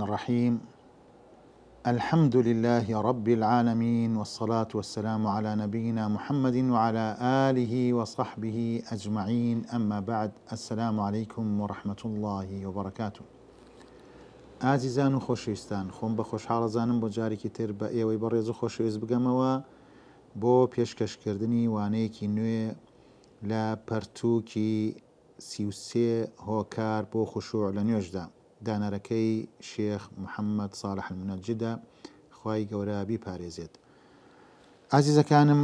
الرحمن الرحيم الحمد لله رب العالمين والصلاه والسلام على نبينا محمد وعلى اله وصحبه اجمعين اما بعد السلام عليكم ورحمه الله وبركاته ئازیزان خوشيستان خۆشویستان خۆم بە خۆشحاڵەزانم بۆ جارێکی تر بە خوشيز بەڕێز و خۆشویست بگەمەوە بۆ پێشکەشکردنی وانەیەکی نوێ لە پەرتووکی سیوسێ هۆکار بۆ خوشوع لە نوێژدا دانەرەکەی شێخ محەممەد ساڵح منەجددا خی گەورە بیپارێزێت. ئازیزەکانم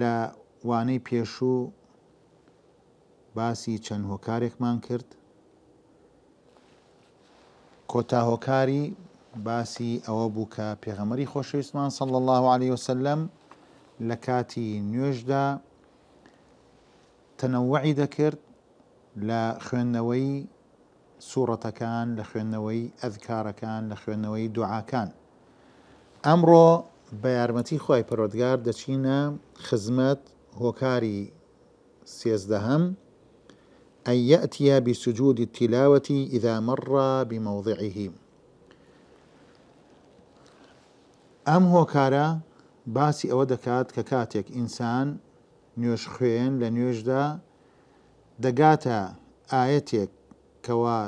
لە وانەی پێشوو باسی چەند هۆکارێکمان کرد کۆتا هۆکاری باسی ئەوە بوو کە پێغەمەری خۆشەویستمان سەڵ الله عليه وسلم لە کاتی نوێژدا تەنەوەعی دەکرد لە خوێندنەوەی سوورەتەکان لە خوێندنەوەی ئەذکارەکان لە خوێندنەوەی دوعاکان. ئەمڕۆ بە یارمەتی خی پەرۆدگار دەچینە خزمەت هۆکاری سێزدەهەم ئە یەتیە بیسوجودی تیلاوەتی ئیدامەڕا بیمەوضعیهیم. ئەم هۆکارە باسی ئەوە دەکات کە کاتێک ئینسان نوێژ خوێن لە نوێژدا دەگاتە ئاەتێک کەوا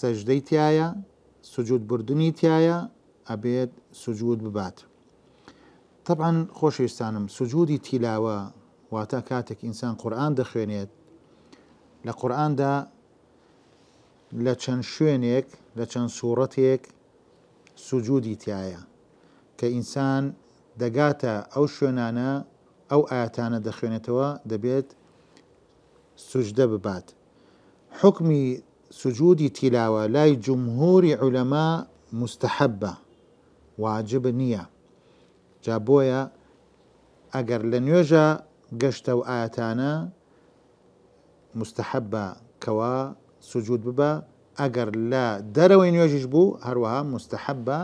سەژدەی تایە سجود بردننی تایە ئەبێت سجود ببات. طبعاً خۆشویستانم سجودی تیلاوە واتە کاتێک ئینسان قورآان دەخوێنێت لە قورآاندا لە چەند شوێنێک لە چەند سوورەتێک سوجودی تایە کە ئینسان دەگاتە ئەو شوێنانە ئەو ئاەتانە دەخوێنێتەوە دەبێت سوژدە ببات. حکمی سجود تلاوة لاي جمهور علماء مستحبة واجب نية جابويا ئەگەر لن نوێژە گەشتە و مستحبة كوا سجود ببا ببە لا دروين دەرەوەی نوێژیش بوو هەروەها مستحبە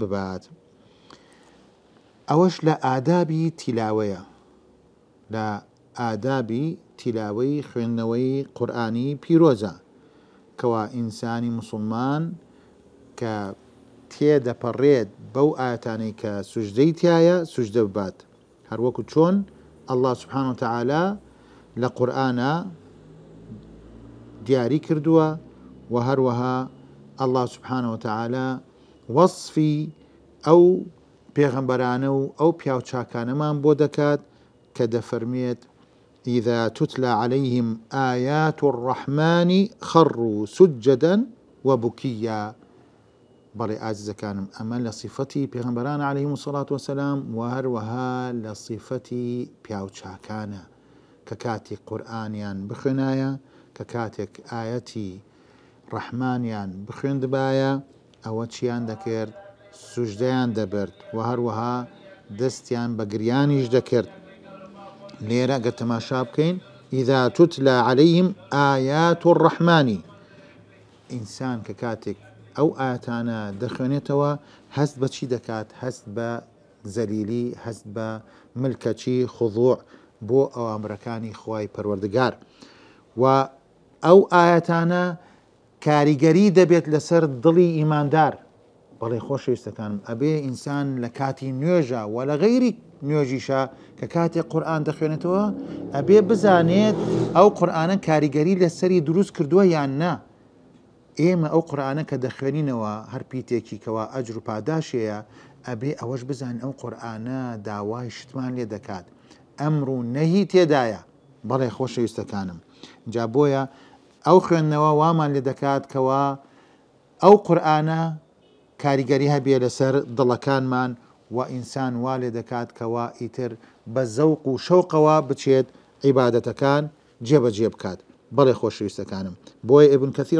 ببات أوش لا آدابي تلاوية لا ئادابی تیلاوەی خوێندنەوەی قورآانی پیرۆزە کەوا ئینسانی مسلمان کە تێدەپەڕێت بەو ئاەتانەی کە سوژدەی تایە سوژدە ببات هەروەکو چۆن ئەله سبحان و تعالا لە قورآە دیاری کردووە و هەروەها ئەله سبحانەوە تعالا وەصفی ئەو پێغەمبەرانە و ئەو پیاوچاکانەمان بۆ دەکات کە دەفەرمێت اذا تتلى عليهم ايات الرحمن خروا سجدا وبكيا بەڵێ ئازیزەکانم كان لە سیفەتی پێغمبەران عليه الصلاة والسلام و هەروەها لصفتي بيوتشا كان ككاتي قرآنيا بخنايا ككاتك کە رحمانيا بخند بايا أوتشيان ئەوە چیان دبرت وهر دەبرد و بقريانيش دەستیان لێرە گە تەماشا بکەین ئیدا توت لە عليهلەیم ئايات و ڕەحمانی ئینسان کە کاتێک ئەو ئاتانە دەخوێنێتەوە هەست بە چی دەکات هەست بە زەلیلی هەست بە ملکەچی خضوع بۆ ئەوامرەکانی خی پەروەردگار و ئەو ئاەتانە کاریگەری دەبێت لەسەر دڵی ئیماندار بەڵێ خۆشەویستەکانم ئەبێ ئینسان لە کاتی نوێژە و لە غیری نوێژیشە کە کاتێک قورآان دەخوێنێتەوە ئەبێ بزانێت ئەو قورآانە کاریگەری لەسەری دروست کردووە یان نا. ئێمە ئەو قورآانە کە دەخوێنینەوە هەر پیتێکی کەوا ئەجر و پاداشەیە ئەبێ ئەوەش بزان ئەو قورآانە داوای شتمان لێ دەکات. ئەمر و نەهی تێدایە بەڵێ خۆشەویستەکانم. جا بۆیە ئەو خوێندنەوە وامان لێ دەکات کەوا ئەو قورآانە کاریگەری هەبیە لەسەر دڵەکانمان وإنسان والدكات وا لێ دەکات کەوا ئیتر كان جيب جيب كات بچێت عیباەتەکان جێبەجێ بکات بەڵێ خۆشویستەکانم بۆیە ئەبن کەسی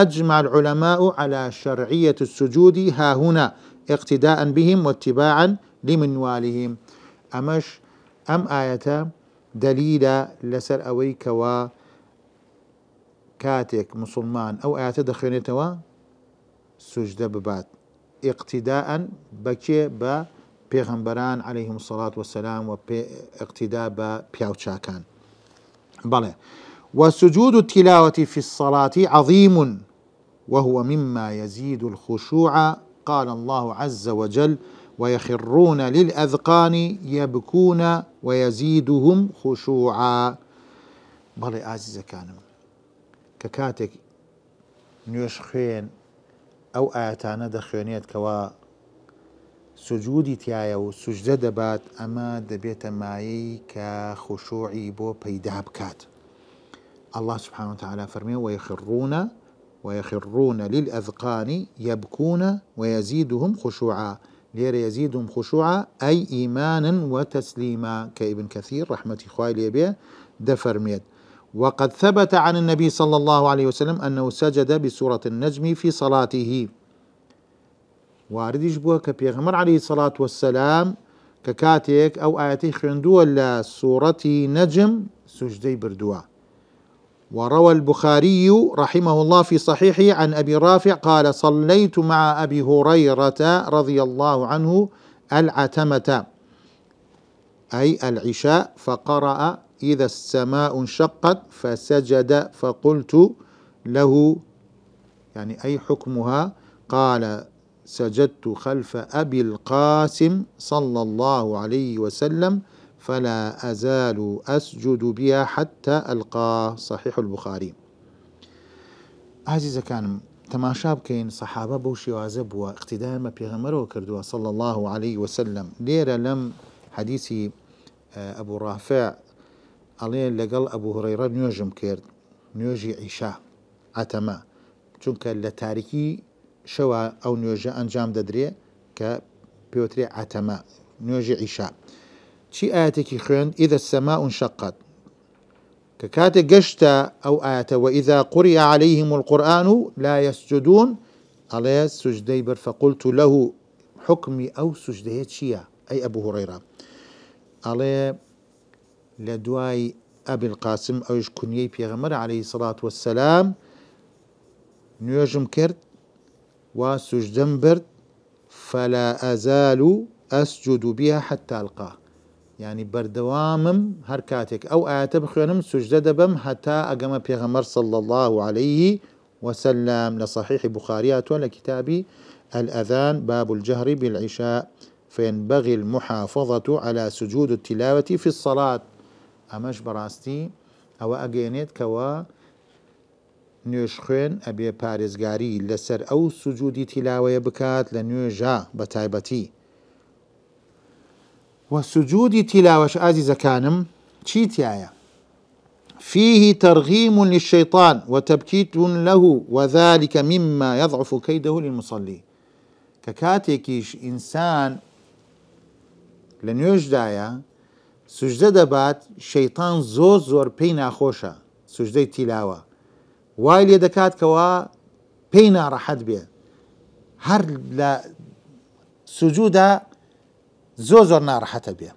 أجمع خوای على شرعية السجود ها هنا اقتداء بهم واتباعا لمنوالهم أمش أم ئاەتە آية دليل لسر ئەوەی و كاتك مسلمان أو ئاەتە دەخوێنێتەوە سوژدە ببات اقتداء بكي با پیغمبران عليهم الصلاة والسلام و اقتداء با پیوچاکان بله وسجود التلاوة في الصلاة عظيم وهو مما يزيد الخشوع قال الله عز وجل ويخرون للأذقان يبكون ويزيدهم خشوعا بلي عزيزة كانم کاتێک نوێش خوێن ئەو ئاەتانە دەخوێنێت کەوا سجودی تایە و سوژدە دەبات ئەمە دەبێتە مایی کە خوشوعی بۆ پەیدا بکات. الله سبحانه وتعالى فرمي ويخرون ويخرون للأذقان يبكون ويزيدهم خشوعا لير يزيدهم خشوعا أي إيمانا وتسليما كابن كثير رحمة إخوائي ليبيه دفرميت وقد ثبت عن النبي صلى الله عليه وسلم أنه سجد بسورة النجم في صلاته وارد يشبه كبيغمر عليه الصلاة والسلام ككاتيك أو آياتي خندوة لسورة نجم سجدي بردوا وروى البخاري رحمه الله في صحيحه عن أبي رافع قال صليت مع أبي هريرة رضي الله عنه العتمة أي العشاء فقرأ إذا السماء انشقت فسجد فقلت له يعني أي حكمها قال سجدت خلف أبي القاسم صلى الله عليه وسلم فلا أزال أسجد بها حتى ألقى صحيح البخاري عزيزة كان تماشاب كين صحابة بوشي وعزب واقتدام بيغمر وكردوا صلى الله عليه وسلم ليرة لم حديثي آه، أبو رافع ئەڵێ لەگەڵ ئەبوو هڕێرە نوێژم کرد نوێژی عیشا ئەتەما چونکە لە تاریکی شەوە ئەو نوێژە ئەنجام دەدرێ کە پێوترێ ئاتەما نوێژی عیشا چی ئاەتێکی خوێند ئیدە سەما اون شقت کە کاتێک گەشتە ئەو ئاەتەوە ئیدا قوری عليهلیهم القورآن و لا يسجدون ئەڵێ سوجدەی بەرفەقلت و لەه حکمی ئەو سوجدەیە چییە ئەی ئەبوو ئەڵێ لدواي أبي ئەبی القاسم ئەوش في غمر عليه الصلاة والسلام نوێژم كرت وا برد فلا أزال أسجد بها حتى ألقاه يعني بردوام هركاتك أو آيات ئەو ئاەتە بخوێنم حتى أقام في غمر صلى الله عليه وسلم لصحيح بخاريات بخاریاتوە لە الأذان باب الجهر بالعشاء فينبغي المحافظة على سجود التلاوة في الصلاة ئەمەش بەڕاستی ئەوە ئەگەێنێت کەەوە نوێژ خوێن ئەبێ پارێزگاری لەسەر ئەو سوجودی تیلاوەیە بکات لە نوێژە بە تایبەتی. وسجودی تیلاوەش ئازی زەکانم چیتیایە؟ فيه ترغيم للشيطان وتبكيت له وذلك مما يضعف كيده للمصلي ككاتيكيش إنسان لنيوش دايا سوژدە دەبات شەیتان زۆر زۆر پێی ناخۆشە سوژدەی تیلاوە وای لێ دەکات کەەوە پێی ناڕەحەت بێ هەر لە سوجودا زۆ زۆر ناڕەحەتە بێ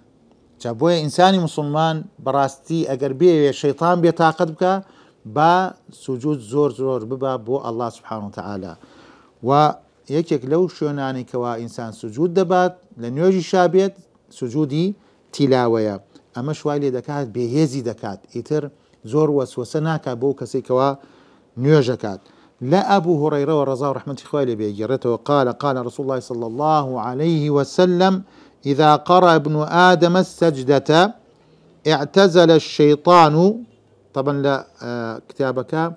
چا بۆیە ئینسانی مسلمان بەڕاستی ئەگەر بێوێ شەیتان بێ تااقت بکە با سوجود زۆر زۆر ببە بۆ ئەلله سبحان وتعاالە و یەکێک لەو شوێنانی کەوا ئینسان سوجود دەبات لە نوێژی شابێت سوجودی تلاوية أما شوالي دكات بهيزي دكات إتر زور زۆر وەسوسە ناکە بۆ کەسێکەوە نوێژەکات لە ئەبوو هوڕێرەوە ڕزا ڕحمەتی خوای قال قال رسول الله صلى الله عليه وسلم إذا قرأ ابن آدم السجدة اعتزل الشيطان طبعا لا آه، كتابك آه،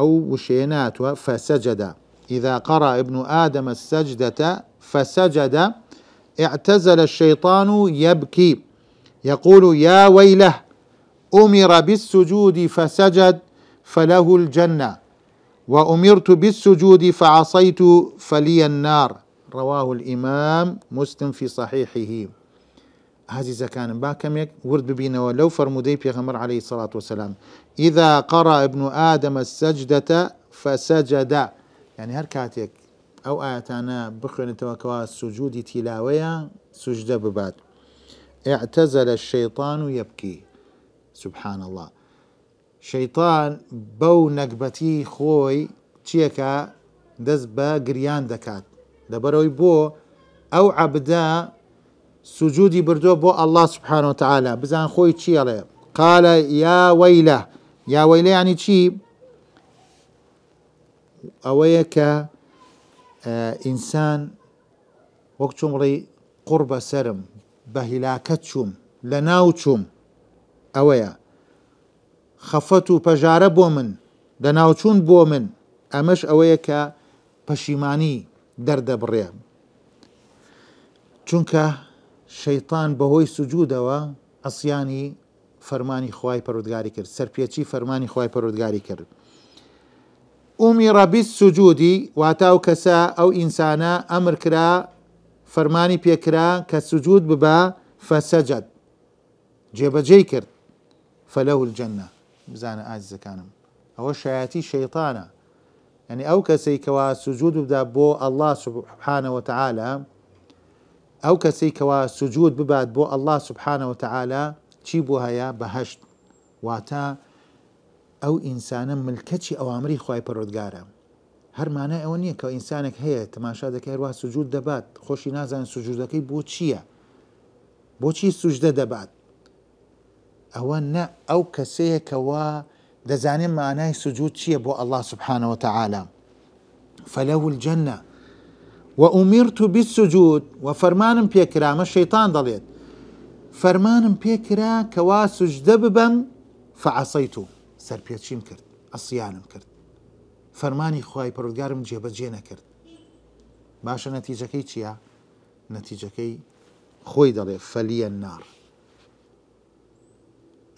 أو وشيناتها فسجد إذا قرأ ابن آدم السجدة فسجد اعتزل الشيطان يبكي يقول يا ويله امر بالسجود فسجد فله الجنه وامرت بالسجود فعصيت فلي النار رواه الامام مسلم في صحيحه إذا كان باكم ورد ببینەوە ولو فەرمودەی پێغەمەر عليه الصلاه والسلام اذا قرا ابن ادم السجده فسجد يعني هەر او آياتانا بخوين توكوا سجود تلاوية سجد بباد اعتزل الشيطان يبكي سبحان الله شيطان بو نقبتي خوي تشيكا دزبا قريان دكات دبروي بو او عبدا سجودي بردو بو الله سبحانه وتعالى بزان خوي تشيالي قال يا ويله يا ويله يعني تشي اويكا ئینسان وەک چۆم ڕێی قڕ بە سرم بە هیلاکە چوم لە ناو چوم ئەوەیە خەفەت و پەژارە بۆ من لە ناوچوون بۆ من ئەمەش ئەوەیە کە پەشیمانی دەردەبڕێ چونکە شەیتان بەهۆی سوجودەوە ئەسیانی فەرمانی خی پەرودگاری کرد سەرپێکی فەرمانی خی پەرودگاری کرد أمر بالسجود واتاو كسا أو إنسانا أمر كرا فرماني بيكرا كالسجود ببا فسجد جيب جيكر فله الجنة بزانا عاجز كانم أو شياتي شيطانا يعني أو كسي كوا سجود ببا بو الله سبحانه وتعالى أو كسي كوا سجود ببا بو الله سبحانه وتعالى تشيبو هيا بهشت واتا ئەو ئینسانە ملکەچی ئەوامری خی پەرۆدگارە هەرمانە ئەوە نییە کە ئینسانێک هەیە تەماشا دەکەی وا سوجود دەبات خۆشی نازان سوجودەکەی بۆ چییە بۆچی سوژدە دەبات ئەوە نە ئەو کەسەیەکەوە دەزانێت مانای سوجود چییە بۆ ئەله سبحانەوە تعاالە فەلەول وأمرت بالسجود وفرمانم پێکرا مە شەیتان دەڵێت فەرمانم بيكرا کەوا سوجدە ببەم فعسەیت و سەرپێچیم کرد ئەسییانم کرد فەرمانی خی پرودگارم جێبەجێ نەکرد باشە نەتیجەکەی چییە؟ نەتیجەکەی خۆی دەڵێ فەلیە نار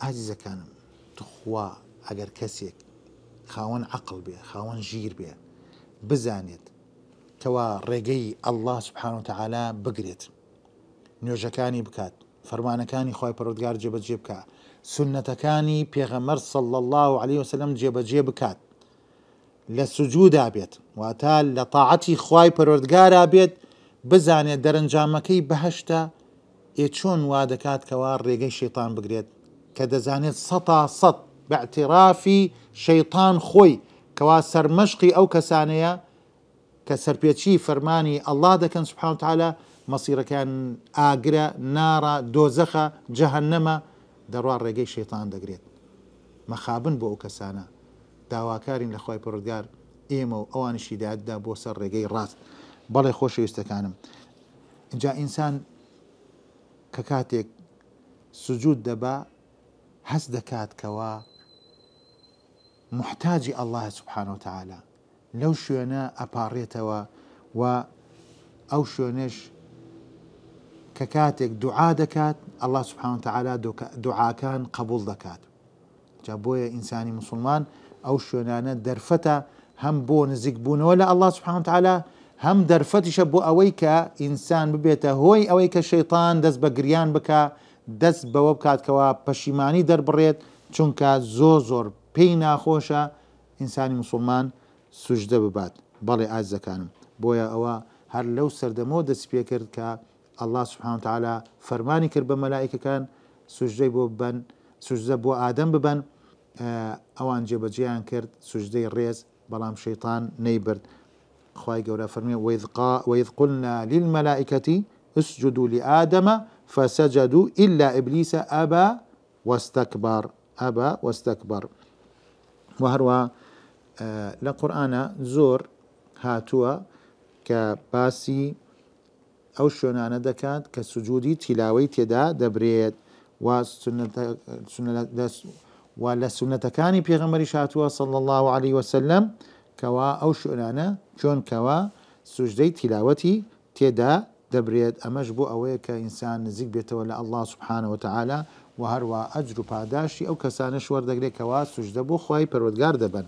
ئازیزەکانم توخوا ئەگەر کەسێک خاوەن عقل بێ خاوەن ژیر بێ بزانێت کەوا ڕێگەی ئەله سبحان و تعالا بگرێت نوێژەکانی بکات فەرمانەکانی خی پرۆودگار جێبەجێ بکە سنەتەکانی پێغەمەر سەڵ الله عليه وسلم جێبەجێ بکات لە سوجودا بێت واتە لە تاعەتی خی پەروەردگارا بێت بزانێت دەرەنجامەکەی بەهشتا ئێ چۆن وا دەکات کەوا ڕێگەی شێتان بگرێت کە دەزانێت سە سە بەاعترافی شەیطان خۆی کەوا سەرمەشقی ئەو کەسانەیە کە سەرپێچی فەرمانی ئەلله دەکەن سبحانتالە مەسیرەکان ئاگرە نارە دۆزەخە جەهنەمە دەڕوا ڕێگەی شێتان دەگرێت مەخابن بۆ ئەو کەسانە داواکارین لە خۆی پڕگار ئێمە و ئەوانشی داددا بۆ سەر ڕێگەی ڕاست بەڵێ خۆشەویستەکانم اینجا ئینسان کە کاتێک سجود دەبا هەز دەکات کەەوە محتاجی ئەله سبحانەوە تعاالە لەو شوێنە ئەپارڕێتەوە و ئەو شوێنش کە کاتێک دوعا دەکات ئەله سبحان تعالا دوعاکان قبول دەکات جا بۆیە ئینسانی مسلمان ئەو شوێنانە دەرفەتە هەم بۆ نزیک بوونەوە لە ئەله سبحان تعالا هەم دەرفەتیشە بۆ ئەوەی کە ئینسان ببێتە هۆی ئەوەی کە شەیطان دەست بە گریان بکە دەست بەوە بکاتکەوە پەشیمانی دەربڕێت چونکە زۆ زۆر پێی ناخۆشە ئینسانی مسلمان سوژدە ببات بەڵێ ئازەکانم بۆیە ئەوە هەر لەو سەردەمەوە دەست پێ کرد کە الله سبحانه وتعالى فرماني ملائكة بە مەلایکەکان سوژدەی بۆ بن سوژدە بۆ ئادەم ببن آه، جيب جيان کرد سجدة ڕێز بلام شيطان نيبرد خواي قولا فرمي وإذ قلنا للملائكة اسجدوا لآدم فسجدوا إلا إبليس أبى واستكبر أبى واستكبر وهروى آه، لە زور زۆر كباسي ئەو شوێنانە دەکات کە سوجودی تیلاوەی تێدا دەبرێت و لە سونەتەکانی پێغەمەری شاتووە سڵ الله عليه وسلم کەوا ئەو شوێنانە چۆنکەوە سوژدەی تیلاوەتی تێدا دەبرێت ئەمەش بۆ ئەوەیە کە ئینسان نزیک بێتەوە لە الله سبحانەوە تعالا و هەروە ئەجر و پاداشی ئەو کەسانە شوەردەگرێتەوە سوژدە بۆ خی پەرۆدگار دەبن.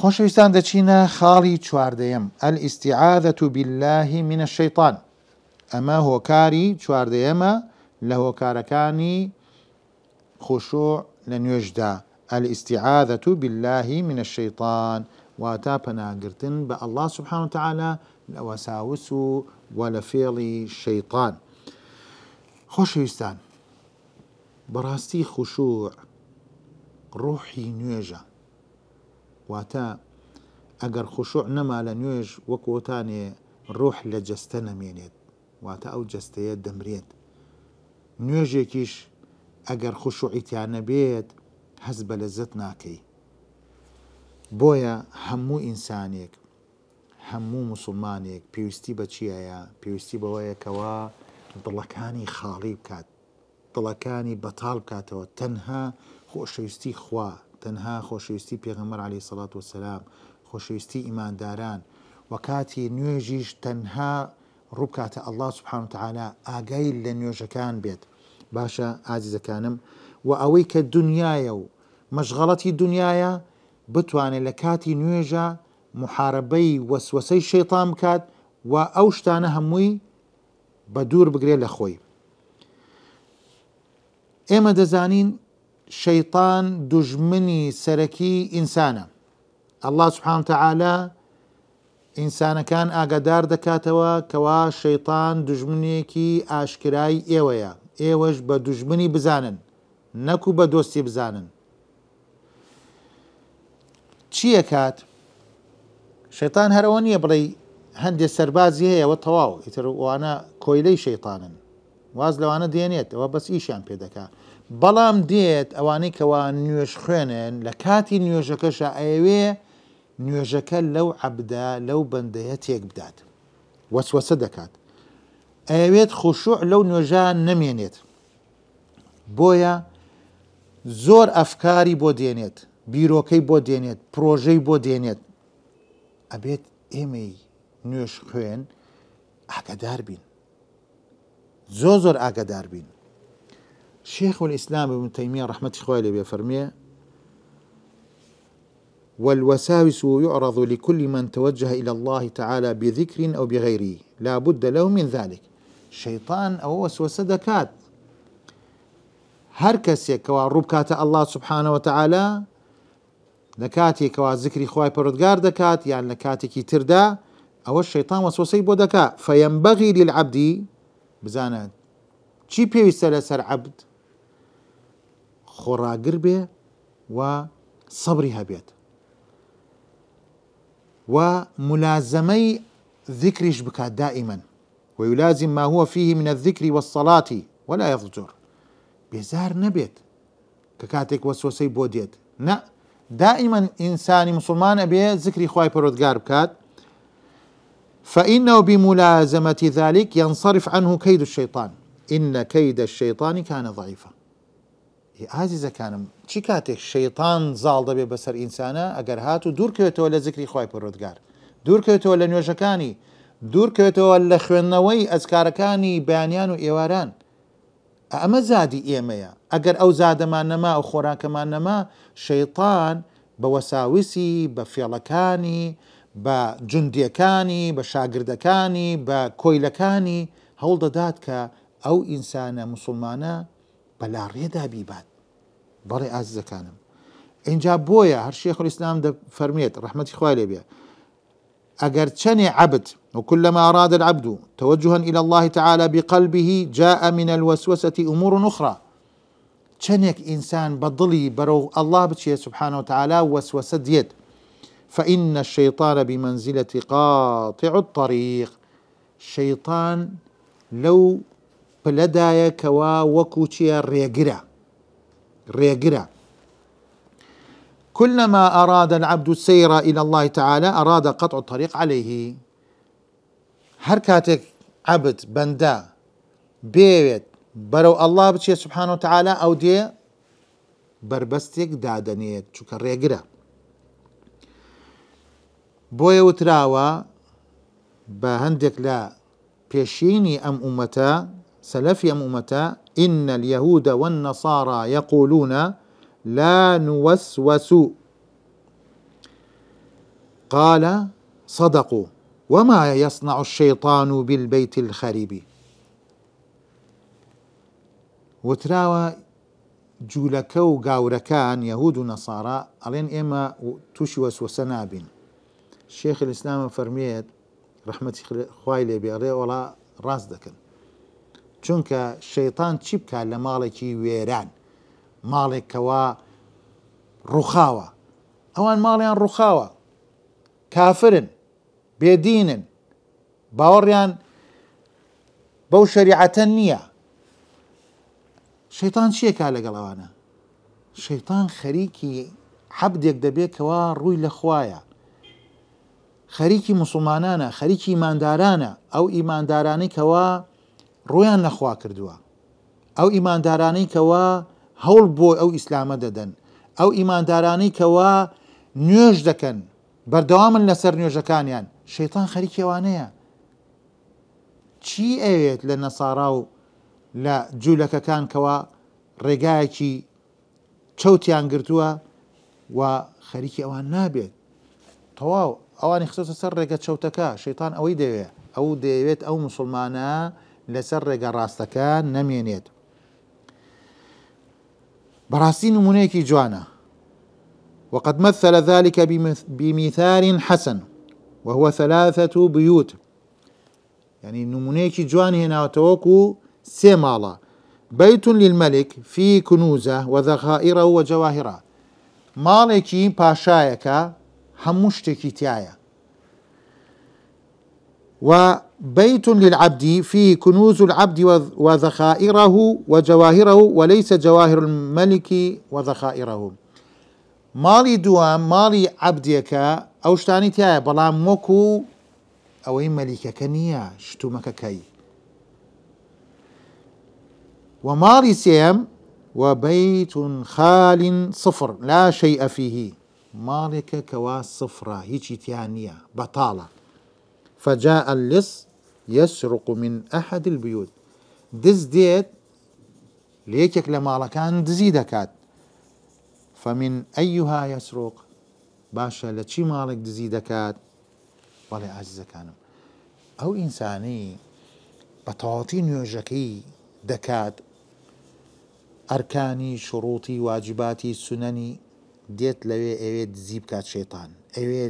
خۆشەویستان دەچینە خالي چواردەیەم ئەل ئیسیعاادەت و باللهی منە شەیطان ئەمە هۆکاری چواردەیەمە لە هۆکارەکانی خۆشۆ لە نوێژدا ئەل ئیسیعاادەت و باللهی منە شەیطان واتا پەناگرتن بە ئەله الله سبحانه وتعالى وەساوس و وە لە فێڵی شەیطان خۆشەویستان بەڕاستی خوشوع واتە ئەگەر خوشوع نەما لە نوێژ وەکوتانێ ڕۆح لە جستە نەمێنێت واتە ئەو جستەیە دەمرێت نوێژێکیش ئەگەر خوشوعیتیانە بێت هەز بە لەزت ناکەی بۆیە هەموو ئینسانێک هەموو مسلمانێک پێویستی بە چیەیە پێویستی بەوەیەکەوە دڵەکانی خاڵی بکات دڵەکانی بەتال بکاتەوە تەنها خۆشەویستی خوا تەنها خۆشویستی پێغەمەر علی سەڵات و سەسلام خۆشویستی ئیمانداران و کاتی نوێژیش تەنها ڕووبکاتە ئەلله سبحانتەعاالە ئاگای لە نوێژەکان بێت باشە ئازیزەکانم و ئەوەی کە دنیاە و مەشغەڵەتی دنیاە بتوانێت لە کاتی نوێژە محاربەی وەسوسەی شێطان بکات و ئەو شتانە هەمووی بە دوور بگرێت لە خۆی. ئێمە دەزانین شەیطان دوژمنی سەرەکی ئینسانە ئەله سوبحانتەعاالە ئینسانەکان ئاگادار دەکاتەوە کەوا شەیطان دوژمنێکی ئاشکرای ئێوەیە ئێوەش بە دوژمنی بزانن نەکو بە دۆستی بزانن چییە کات شەیطان هەرەوە نییە بڵێ هەندێک سەربازی هەیەەوە تەواو ئیتر وانە کۆیلەی شەیطانن واز لەوانە دێنێت ئەوە بەس ئیشیان پێدەکات بەڵام دێت ئەوانەی کەوان نوێژ خوێنن لە کاتی نوێژەکەشە ئەوێ نوێژەکە لەو عبدا لەو بەندەیە تێک بدات وەسوەسە دەکات ئەوێت خوشوع لەو نوێژان نەمێنێت بۆیە زۆر ئەفکاری بۆ دێنێت بیرۆکەی بۆ دێنێت پرۆژەی بۆ دێنێت ئەبێت ئێمەی نوێش خوێن ئاگدار بین زۆ زۆر ئاگدار بین شيخ الإسلام ابن تيمية رحمة خوالي بفرمية والوساوس يعرض لكل من توجه إلى الله تعالى بذكر أو بغيره لا بد له من ذلك شيطان أو وسوسة دكات هر کەسێک کەوا الله سبحانه و تعالی لە کاتێکەوە ذکری خوای پرودگار دکات یعنی لە کی تردا او شیطان وسوسه بو دکا فەەن للعبد بزانه چی پیوسته لەسەر عبد خورا گربه و سەبری هەبێت و ملازمەی ذکرش بکات دائما ويلازم ما هو فيه من الذكر والصلاة ولا يضجر بزار نەبێت کە کاتێک وەسوسەی بۆ دائما انسان مسلمان به ذکری خی پرودگار بکات فإنه بملازمة ذلك ينصرف عنه كيد الشيطان إن كيد الشيطان كان ضعيفاً هی ئازیزەکانم چی کاتێک شەیتان زاڵ دەبێ بەسەر ئینسانە ئەگەر هات و دوورکەوێتەوە لە زیکری خی پڕۆدگار دوورکەوێتەوە لە نوێژەکانی دوورکەوێتەوە لە خوێندنەوەی ئەسکارەکانی بەیانیان و ئێواران ئەمە زادی ئێمەیە ئەگەر ئەو زادەمان نەما و خۆراکەمان نەما شەیطان بە وەساویسی بە فێڵەکانی بە جوندیەکانی بە شاگردەکانی بە کۆیلەکانی هەڵ دەدات کە ئەو ئینسانە مسلمانە بەلاڕێدا بیبات بەڵێ ان اینجا بۆیە هەر شێخ ئیسلام فەرمێت ڕحمەتی خوای لێ بێ أجر تشني عبد وكلما أراد العبد توجها إلى الله تعالى بقلبه جاء من الوسوسة أمور أخرى تشنيك إنسان بضلي برو الله بتشي سبحانه وتعالى وسوسة ديت فإن الشيطان بمنزلة قاطع الطريق شيطان لو بلدايا كوا وكوتيا ريقرا reagira. كلما أراد العبد السير إلى الله تعالى أراد قطع الطريق عليه حركاتك عبد بندا بيت برو الله بشي سبحانه وتعالى أو دي بربستك دادنێت چونکە ڕێگرە بۆیە وتراوە بهندك لا بيشيني أم أمتا سلفي أم أمتا إن اليهود والنصارى يقولون لا نوسوس قال صدقوا وما يصنع الشيطان بالبيت الخريب وتراوى جولكو غاوركان يهود نصارى ألين إما تشوس وسناب تووشی الإسلام فرميت رحمة خوالي بأري ولا خوای لێبێڕێ چونکە شەیتان چی بکە لە ماڵێکی وێران ماڵێکەوە ڕوخاوە ئەوان ماڵیان ڕوخاوە کافرن بێدینن باوەڕیان بەو شریعەتە نییە شەیتان چییە کا لەگەڵ ئەوانە شەیتان خەریکی حەبدێک دەبێتەوە ڕووی لە خویە خەریکی مسلمانانە خەریکی ئیماندارانە ئەو ئیماندارانەی کەەوە ڕۆیان لەخوا کردووە ئەو ئیماندارانەی کەەوە هەوڵ بۆ ئەو ئیسلامە دەدەن ئەو ئیماندارانەی کەەوە نوێژ دەکەن بەردەوامن لەسەر نوێژەکانیان شەیتان خەریکێوانەیە چی ئەوێت لە نەسارا و لە جوولەکەکان کەەوە ڕێگایەکی چەوتیان گرتووە و خەریکی ئەوان نابێت تەواو ئەوانی خستە سەر ڕێگە چەوتەکە شەیتان ئەوەی دەوێت ئەو دەیەوێت ئەو مسلمانە لەسەر ڕێگە ڕاستەکان نەمێنێت. بەڕاستی نمونەیەکی جوانە وقد مثل ذلك بمثال حسن وهو ثلاثة بيوت يعني نمونيكي جوان هنا توكو سيمالا بيت للملك في كنوزة وذخائره وجواهره مالكي باشايكا همشتكي تيايا و بيت للعبد فيه كنوز العبد وذخائره وجواهره وليس جواهر الملك وذخائره مالي دوام مالي عبدك او شتاني تایە بلا موكو او اي مەلیکەکە كنيا شتو و ماڵی سێم و بەیتون خالین سفر لا شيء فيه مالك كوا صفرة هيجي تیان بطالة فجاء اللص يسرق من أحد البيوت دز ديت ليكك لما كان دزيدكات فمن أيها يسرق باشە لە چی ماڵێک دزی دەکات بەڵێ ئازیزەکانم ئەو ئینسانی بە تەواتی نوێژەکەی دەکات ئەرکانی شڕوتی واجباتی سونەنی دێت لەوێ ئەوێ دزی بکات شێتان ئەوێ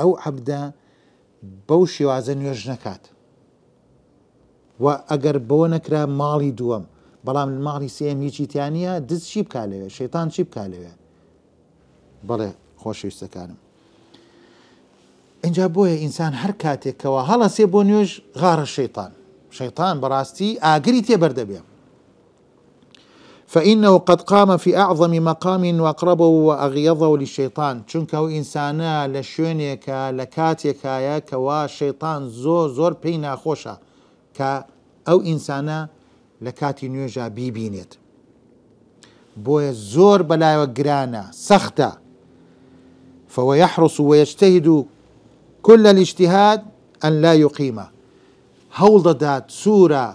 ئەو عەبدا بەو شێوازە نوێژ نەکات و ئەگەر بەوە نەکرا ماڵی دووەم بەڵام ماڵی سم هیچی تیانە دز چی بک لەوێ شەیتان چی بک لەوێ بەڵێ خۆشەویستەکانم اینجا بۆیە ئینسان هەر کاتێکەوە هەڵە سێ بۆ نوێژ غارە شەیتان شەیتان بەڕاستی ئاگری تێبەردەبێ فإنه قد قام في أعظم مقام وأقربه وأغيظه للشيطان چونك أو إنسانا لشونيك لكاتيكايا كوا شيطان زور زور بينا خوشا کە ئەو ئینسانە لە کاتی نوێژە بیبینێت. بۆیە زۆر بەلایوە گرانە سەختە فەوە یحرس و وەیەشتەید و کل لە لیشتیهات ئەن لا یقیمە هەوڵ دەدات سوورە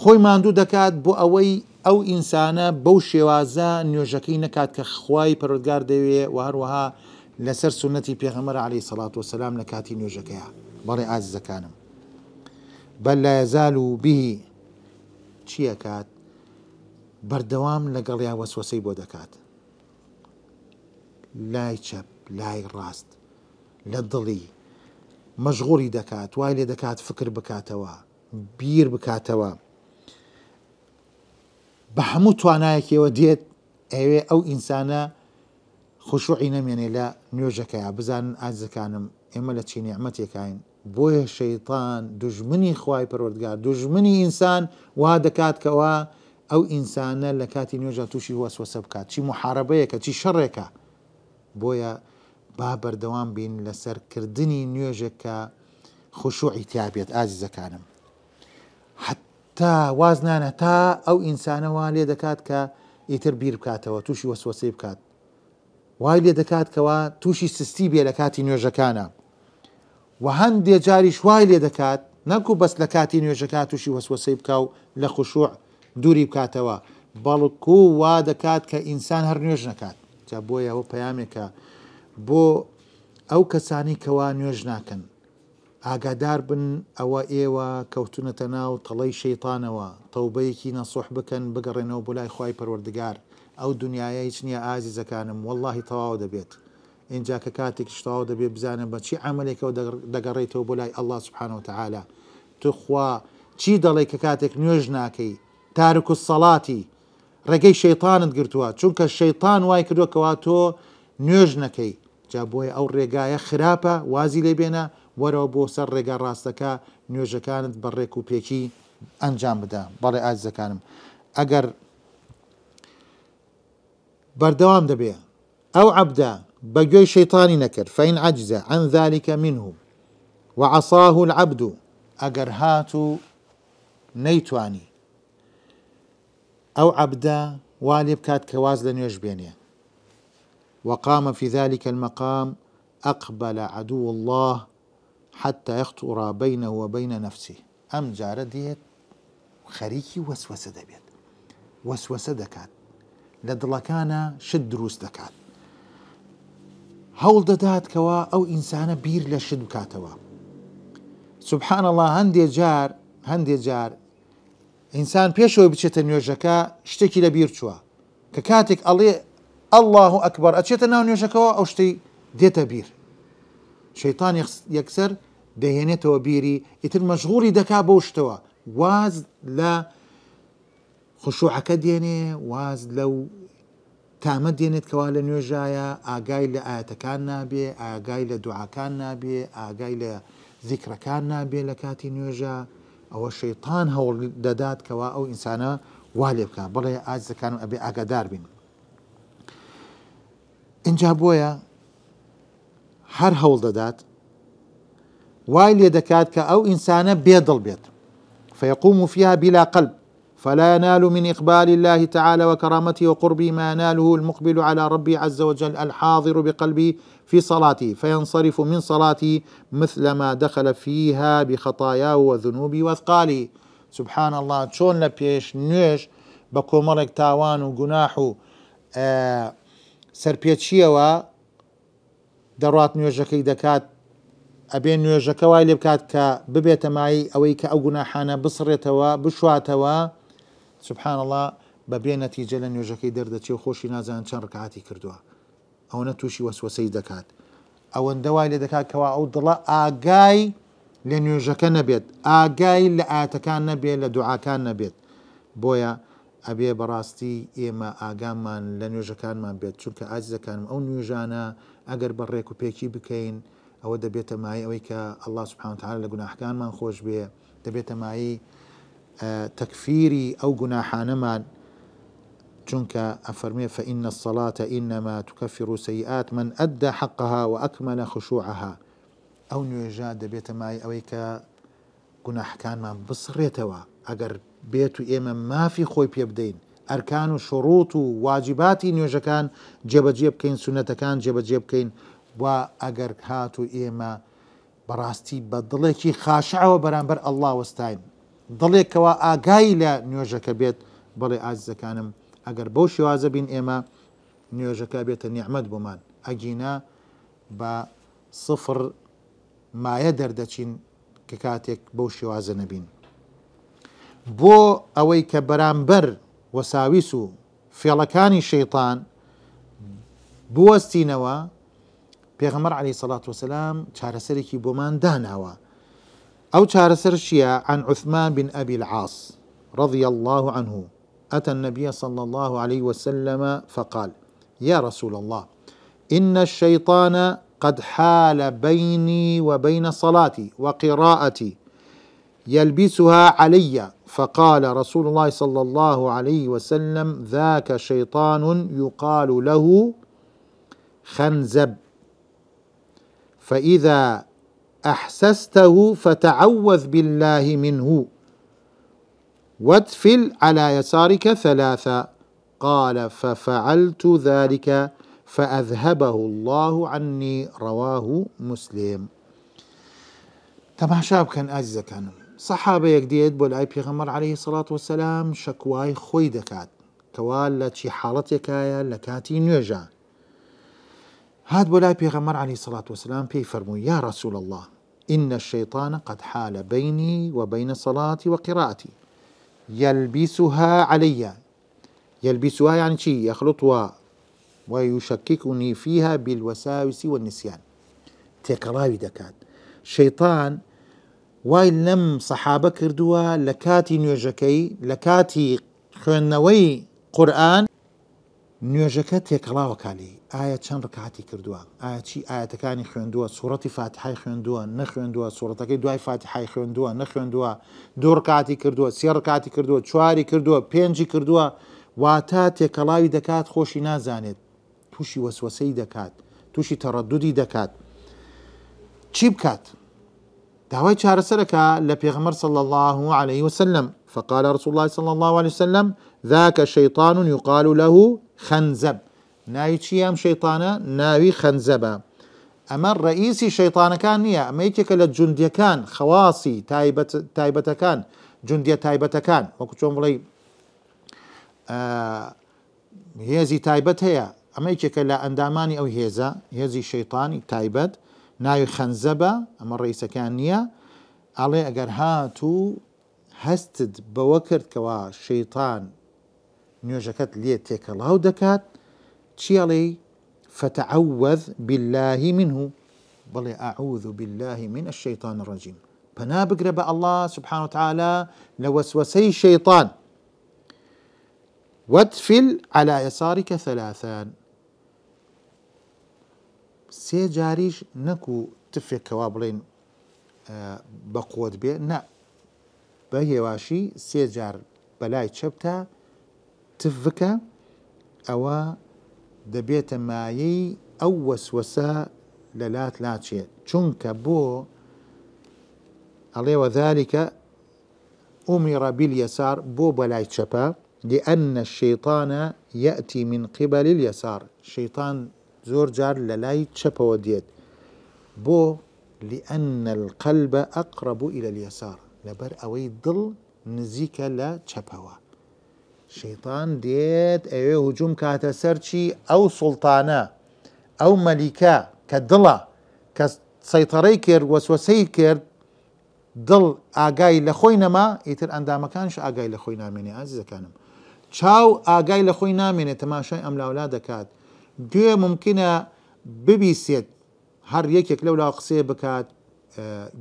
خۆی ماندوو دەکات بۆ ئەوەی ئەو ئینسانە بەو شێوازە نوێژەکەی نکات کە خوای پەرۆگار دەوێ و هەروەها لەسەر سونەتی پێغەمەر علی سەڵات وسلام لە کاتی نوێژەکەیە بەڕێ ئازیزەکانم بەل لا یزال و بی چیەکات بەردەوام لەگەڵ یا وەسوسەی بۆ دەکات لای چەپ لای ڕاست لە دڵی مەژغوری دەکات وای لێ دەکات فکر بکاتەوە بیر بکاتەوە بە هەموو توانایەکەوە دێت ئەوێ ئەو ئینسانە خوشوعی نەمێنێ لە نوێژەکەیە بزانن ئازەکانم ئێمە لە چینی ئەمەتێکین بۆیە شەیتان دژمنی خی پەروەردگار دژمنی ئینسان وا دەکات کەەوە ئەو ئینسانە لە کاتی نوێژە تووشی وەسوەسە بکات چی محاربەیەکە چی شەڕێکە بۆیە با بەردەوام بین لە سەرکردنی نوێژێکە خوشوع ئیتیابێت ئازیزەکانم حتا واز نانە تا ئەو ئینسانەوە لێ دەکات کە ئیتر بیر بکاتەوە تووشی وەسوەسی بکات وای لێ دەکات کەەوە تووشی سستی بێ لە کاتی نوێژەکانە و هەندێ جاری شوای لێ دەکات نەکو بەس لە کاتی نوێژەکە تووشی وەسوەسەی بکاو لە خوشوع دووری بکاتەوە بەڵکو وا دەکات کە ئینسان هەر نوێژ نەکات جا بۆی ئەوە پەیامێکە بۆ ئەو کەسانی کەوا نوێژ ناکەن ئاگادار بن ئەوە ئێوە کەوتونەتە ناو تەڵەی شەیتانەوە تەوبەیەکی نەسۆح بکەن بگەڕێنەوە بۆ لای خی پەروەردگار ئەو دنیای هیچ نییە ئازی زەکانم واللهی تەواو دەبێت. اینجا کە کاتێک شتاو دەبێ بزانم بە چی عملێکەوە دەگەڕێتەوە بۆ لای ئەله سبحانەوە تعالا توخوا چی دەڵێ کە کاتێک نوێژ ناکەی تارک و سەڵاتی ڕێگەی شەیتانت گرتووە چونکە شەیتان وای کردوکەوا تۆ نوێژ نەکەی جا بۆی ئەو ڕێگایە خراپە وازی لێ بێنە وەرەوە بۆ سەر ڕێگا ڕاستەکە نوێژەکانت بە ڕێک و پێکی ئەنجام بدە بەڵێ ئازەکانم ئەگەر بەردەوام دەبێ ئەو عبدا بجوي شيطاني نكر فإن عجز عن ذلك منه وعصاه العبد أجر هاتو نيتواني أو عبدا والب كات كواز لن يجبينيه وقام في ذلك المقام أقبل عدو الله حتى يخطر بينه وبين نفسه أم جار ديت خريكي وسوسة دبيت وسوسة دكات لدلكانا شد روس دكات هەوڵ دەداتکەوە ئەو ئینسانە بیر لە شت بکاتەوە سبحان الله هەندێک جار هەندێک جار ئینسان پێشەوەی بچێتە نوێژەکە شتێکی لە بیر چووە کە کاتێک ئەڵێ الله و ئەکبەر ئەچێتە ناو نوێژەکەەوە ئەو شتی دێتە بیر شەیتان یەکسەر دەهێنێتەوە بیری ئیتر مەشغوری دەکا بۆ شتەوە واز لە خشوعەکە دێنێ واز لەو تامە دێنێت کەوا لە نوێژایە ئاگای لە ئاەتەکان نابێ ئاگای لە دوعاکان نابێ ئاگای لە زیکرەکان نابێ لە کاتی نوێژە ئەوە شەیتان هەوڵ دەدات کەوا ئەو ئینسانە وا لێ بکە بڵێ ئازەکان ئەبێ ئاگادار بین. اینجا بۆیە هەر هەوڵ دەدات وای لێ دەکات کە ئەو ئینسانە بێدڵ بێت فەیقوم و فیا بیلا قەلب فلا ينال من اقبال الله تعالى وكرامته وقربه ما يناله المقبل على ربي عز وجل الحاضر بقلبه في صلاته فينصرف من صلاته مثل ما دخل فيها بخطاياه وذنوبه واثقاله سبحان الله شون لبيش نيش بكو بە تاوان وقناح گوناح و دروات دەڕات نوێژەکەی ابين ئەبێ نوێژەکە بكات لێ ماي اويك او مای ئەوەی و ئەو سبحان الله بەبێ نەتیجە لە نوێژەکەی دەردەچێ و خۆشی نازان چەند ڕکاتی کردووە ئەوەنە تووشی وەسوەسەی دەکات ئەوەندەوای لێ دەکات کەوا ئەو دڵە ئاگای لە نوێژەکە نەبێت ئاگای لە ئاتەکان نەبێت لە دوعاکان نەبێت بۆیە ئەبێ بەڕاستی ئێمە ئاگامان لە نوێژەکانمان بێت چونکە ئازیەکانم ئەو نوێژانە ئەگەر بە ڕێک و پێکی بکەین ئەوە دەبێتە مای ئەوەی کە ئەلله سبحانتال لە گوناحکانمان خۆش بێ دەبێتە مایی تەکفیری ئەو گوناحانەمان چونکە ئەفەرمێ فەئینە سەڵاتە ئینەما توکەفیر و سەیئات من ئەددا حەقها و ئەکمەە خشوعها ئەو نوێژە دەبێتە مای ئەوەی کە گوناحکانمان بسڕێتەوە ئەگەر بێت و ئێمە مافی خۆی پێ بدەین ئەرکان و شڕۆت و واجیباتی نوێژەکان جێبەجێ بکەین سونەتەکان جێبەجێ بکەین و ئەگەر هات و ئێمە بەڕاستی بە دڵێکی خاشعەوە بەرامبەر ئەلله وەستاین دڵێکەوە ئاگایی لە نوێژەکە بێت بڵێ ئازیزەکانم ئەگەر بەو شێوازە بین ئێمە نوێژەکە بێتە نیحمەد بۆمان ئەگینە بە سفر مایە دەردەچین کە کاتێک بەو شێوازە نەبین. بۆ ئەوەی کە بەرامبەر وەساویس و فێڵەکانی شەیطان بوەستینەوە پێغەمەر علی سەڵات وسلام چارەسەرێکی بۆمان داناوە أو ئەو سرشيا عن عثمان بن أبي العاص رضي الله عنه أتى النبي صلى الله عليه وسلم فقال يا رسول الله إن الشيطان قد حال بيني وبين صلاتي وقراءتي يلبسها علي فقال رسول الله صلى الله عليه وسلم ذاك شيطان يقال له خنزب فإذا أحسسته فتعوذ بالله منه وادفل على يسارك ثلاثا قال ففعلت ذلك فأذهبه الله عني رواه مسلم طبعا شاب كان أجزة كان صحابة يقديد بول أي بيغمر عليه الصلاة والسلام شكواي خوي دكات كوال لتشي حالتك لكاتي نيجان هاد بولاي بيغمر عليه الصلاة والسلام بي يا رسول الله إن الشيطان قد حال بيني وبين صلاتي وقراءتي يلبسها علي يلبسها يعني شي يخلطها ويشككني فيها بالوساوس والنسيان تكراوي دكات شيطان وای لم صحابة کردووە لكاتي نيوجكي لكاتي خنوي قرآن نوێژەکە تێکەڵاوەکانی ئایا چەند ڕکاتی کردووە ئایا چی ئاەتەکانی خوێندووە سوورەتی فاتحای خوێندووە نەخێندووە سوورەتەکەی دوای فاتحای خوێندووە نەخێندووە دوڕکاتی کردووە سێڕکاتی کردووە چواری کردووە پێنجی کردووە واتە تێکەڵاوی دەکات خۆشی نازانێت تووشی وەسوسەی دەکات تووشی تەڕەدودی دەکات چی بکات داوای چارەسەرەکە لە پێغمەر سەڵ الله عليه وسلم فقال رسول الله صلى الله عليه وسلم ذاك شيطان يقال له خنزب خنزبا اما شەیطانە شيطان كان نيا اما يتيك نییە كان خواصي لە جوندیەکان خواسی تایبەتەکان جوندیە تایبەتەکان وەکو چۆن آه هيزي تایبەت هي اما يتيك لانداماني او هيزا هيزي شيطان شەیطانی ناوي خنزبا اما الرئيس كان نيا ئاڵێ ئەگەر هاتو هستد بوكرت كوا شيطان شەیتان لي تيك تێکەڵاو دەکات چیڵێ فتەعوەذ باللهی منه بل اعوذ بالله من الشيطان الرجيم فنا بقرب الله سبحانه وتعالى لوسوسي وەسوسەی شەیطان على يسارك ثلاثان سێ جاریش نەکو تفێکەوە بڵێن آه، بە قوت بێ بە هێواشی سێجار بەلای چەپتا تفکە ئەوە دەبێتە مایەی ئەو وەسوەسە لەلات لاچێت چونکە بۆ ئەڵێ وەذلكکە أمر باليسار بو بلاي تشبا لأن الشيطان يأتي من قبل اليسار شيطان زور جار للاي تشبا وديت بو لأن القلب أقرب إلى اليسار لەبەر ئەوەی دڵ نزیکە لە چەپەوە شەیتان دێت ئەوێ هجووم کاتە سەرچی ئەو سڵتانە ئەو مەلیکە کە دڵە کە سەیتەڕەی کرد وەسوەسەی کرد دڵ ئاگای لە خۆی نەما ئیتر ئەندامەکانش ئاگای لە خۆی نامێنێ ئازیزەکانم چاو ئاگای لە خۆی نامێنێت تەماشای ئەملاولا دەکات گوێ ممکنە ببیسێت هەر یەکێک لەولا قسێ بکات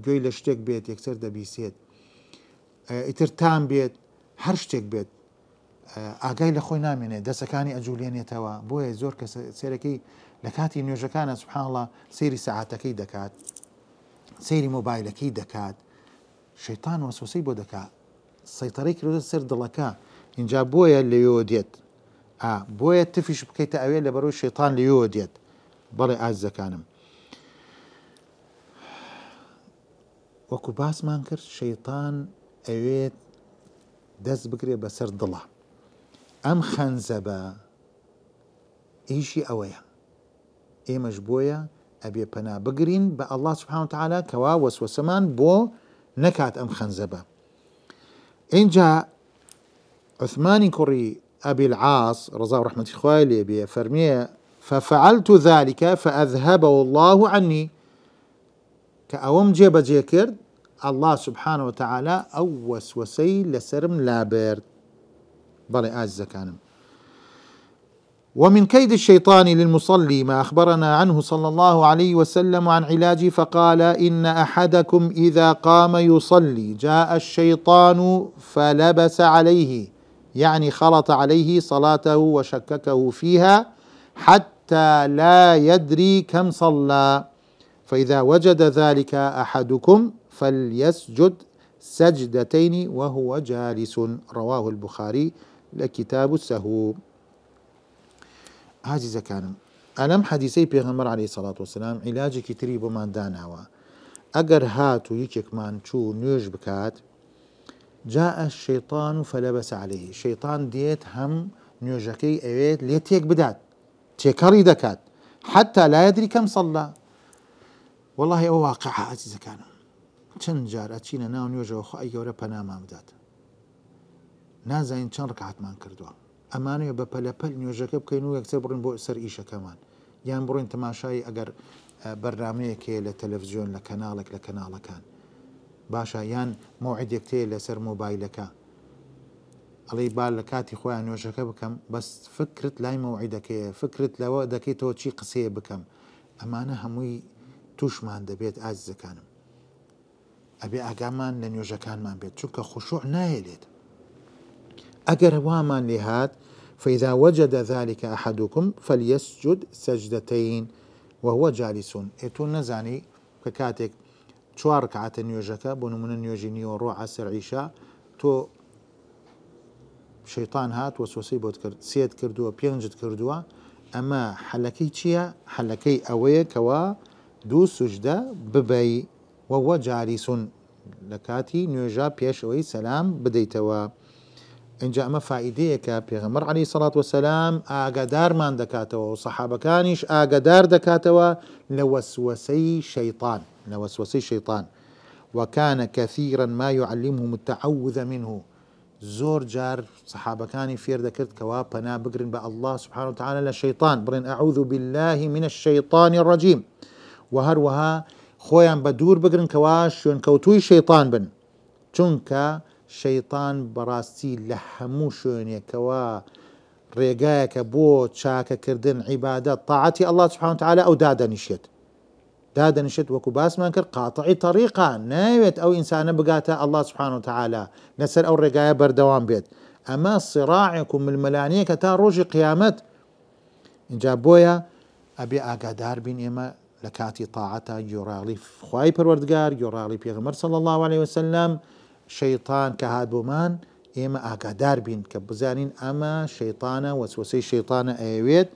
گوێی لە شتێک بێت یەکسەر دەبیسێت ئیترتان بێت هەر شتێک بێت ئاگای لە خۆی نامێنێت دەسەکانی ئەجوولێنێتەوە بۆیە زۆر کە سێرەکەی لە کاتی نوێژەکانە سوحاڵە سەیری سەعاتەکەی دەکات سەیری مۆبایلەکەی دەکات شەیتان وەسوسی بۆ دەکات سەیتەڕی کردە سەر دڵەکە اینجا بۆیە لەوێوە دێت بۆیە تفیش بکەیتە ئەوێ لە بەرەو شێتان لەوێوە دێت بەڵێ ئازەکانم وەکو باسمان کرد شەیتان ئەوێت دس بكري بسر دڵە ام خنزبا ايشي اويا اي مجبويا ابي بنا بقرين بگرین الله سبحانه وتعالى كوا وسوسمان بو نكات ام خنزبا انجا عثمان كري أبي العاص رضا ورحمة لي ابي فرمية ففعلت ذلك فأذهبه الله عني كأوم جيب جيكرد الله سبحانه وتعالى ئەو لسرم لەسرم لابرد أعز كان ومن كيد الشيطان للمصلي ما أخبرنا عنه صلى الله عليه وسلم عن علاجه فقال إن أحدكم إذا قام يصلي جاء الشيطان فلبس عليه يعني خلط عليه صلاته وشككه فيها حتى لا يدري كم صلى فإذا وجد ذلك أحدكم فليسجد سجدتين وهو جالس رواه البخاري لكتاب السهو عزيزة كان ألم حديثي بيغمر عليه الصلاة والسلام علاجي كتري بمان داناوا أجر هاتو يكيك مان شو نيوش بكات جاء الشيطان فلبس عليه شيطان ديت هم نيوجكي اويت ليتيك بدات تيكاري دكات حتى لا يدري كم صلى والله هو واقع عزيزة كان چەند جار ئەچینە ناو نوێژەوە خی گەورە پەنامان بدات نازانین چەند ڕکاتمان کردووە ئەمانەیە بە پەلەپەل نوێژەکە بکەین و یەکتر بڕین بۆ سەر ئیشەکەمان یان بڕین تەماشایی ئەگەر بەرنمەیەکەیە لە تەلەڤزیۆن لە کەناڵێک لە کەناڵەکان باشە یان مۆعیدێکتەیە لەسەر مۆبایلەکە ئەڵی با لە کاتی خۆیان نوێژەکە بکەم بەس فکرت لای مەوعیدەکەیە فکرت لەوە دەکەیتەوە چی قسەیە بکەم ئەمانە هەمووی توشمان دەبێت ئازیزەکانم ئەبێ ئاگامان لە نوێژەکانمان بێت چونکە خوشوع نایلێت ئەگەر وامان لێ فإذا وجد ذلك أحدكم فليسجد سجدتين وهو جالس اتو نزاني کە کاتێک عت کاتە نوێژەکە من نيوجيني نوێژی نیوە ڕۆ عسر عیشا هات وسوسي بۆت كرد سيد کردووە پێنجت کردووە اما حلكي چییە؟ حلكي ئەوەیە كوا دو سجده ببي وەوە جاریسون لە کاتی نوێژا پێشەوەی سلام بدەیتەوە إن جاء فائیدەیەکە پێغەمەر علی سەڵات وسلام ئاگادارمان دەکاتەوە و سەحابەکانیش ئاگدار دەکاتەوە لە دكاتوا لوسوسي شيطان لوسوسي شيطان وكان كثيرا ما يعلمهم التعوذ منه زور جار سەحابەکانی فێر دەکرد کەوا پەنا بقرن بأ الله سبحانه وتعالى للشيطان برن أعوذ بالله من الشەیطانی الرەجیم وهروها خۆیان بە دوور بگرن کەوا شوێنکەوتوی شەیطان بن چونکە شەیطان بەڕاستی لە هەموو شوێنێکەوە ڕێگایەکە بۆ چاکەکردن عیبادە تاعاتی ئەله سوحانتەعاالە ئەو دادەنیشێت دادەنیشێت وەکو باسمان کرد قاتەعی تەریقا ناوێت ئەو ئینسانە بگاتە ئەله سوحان و تعاالە لەسەر ئەو ڕێگایە بەردەوام بێت ئەمە سڕاعێک و ملمەلانەیە کە تا ڕۆژی قیامەت اینجا بۆیە ئەبێ ئاگادار بین ئێمە لە کاتی تاعەتە گۆڕاڵی خی پەروەردگار گۆڕاڵی پێغمەر سەڵ الله عليه وسلم شەیتان کە هاتبوومان ئێمە ئاگادار بین کە بزانین ئەمە شەیتانە وەسوسەی شەیتانە ئەوێت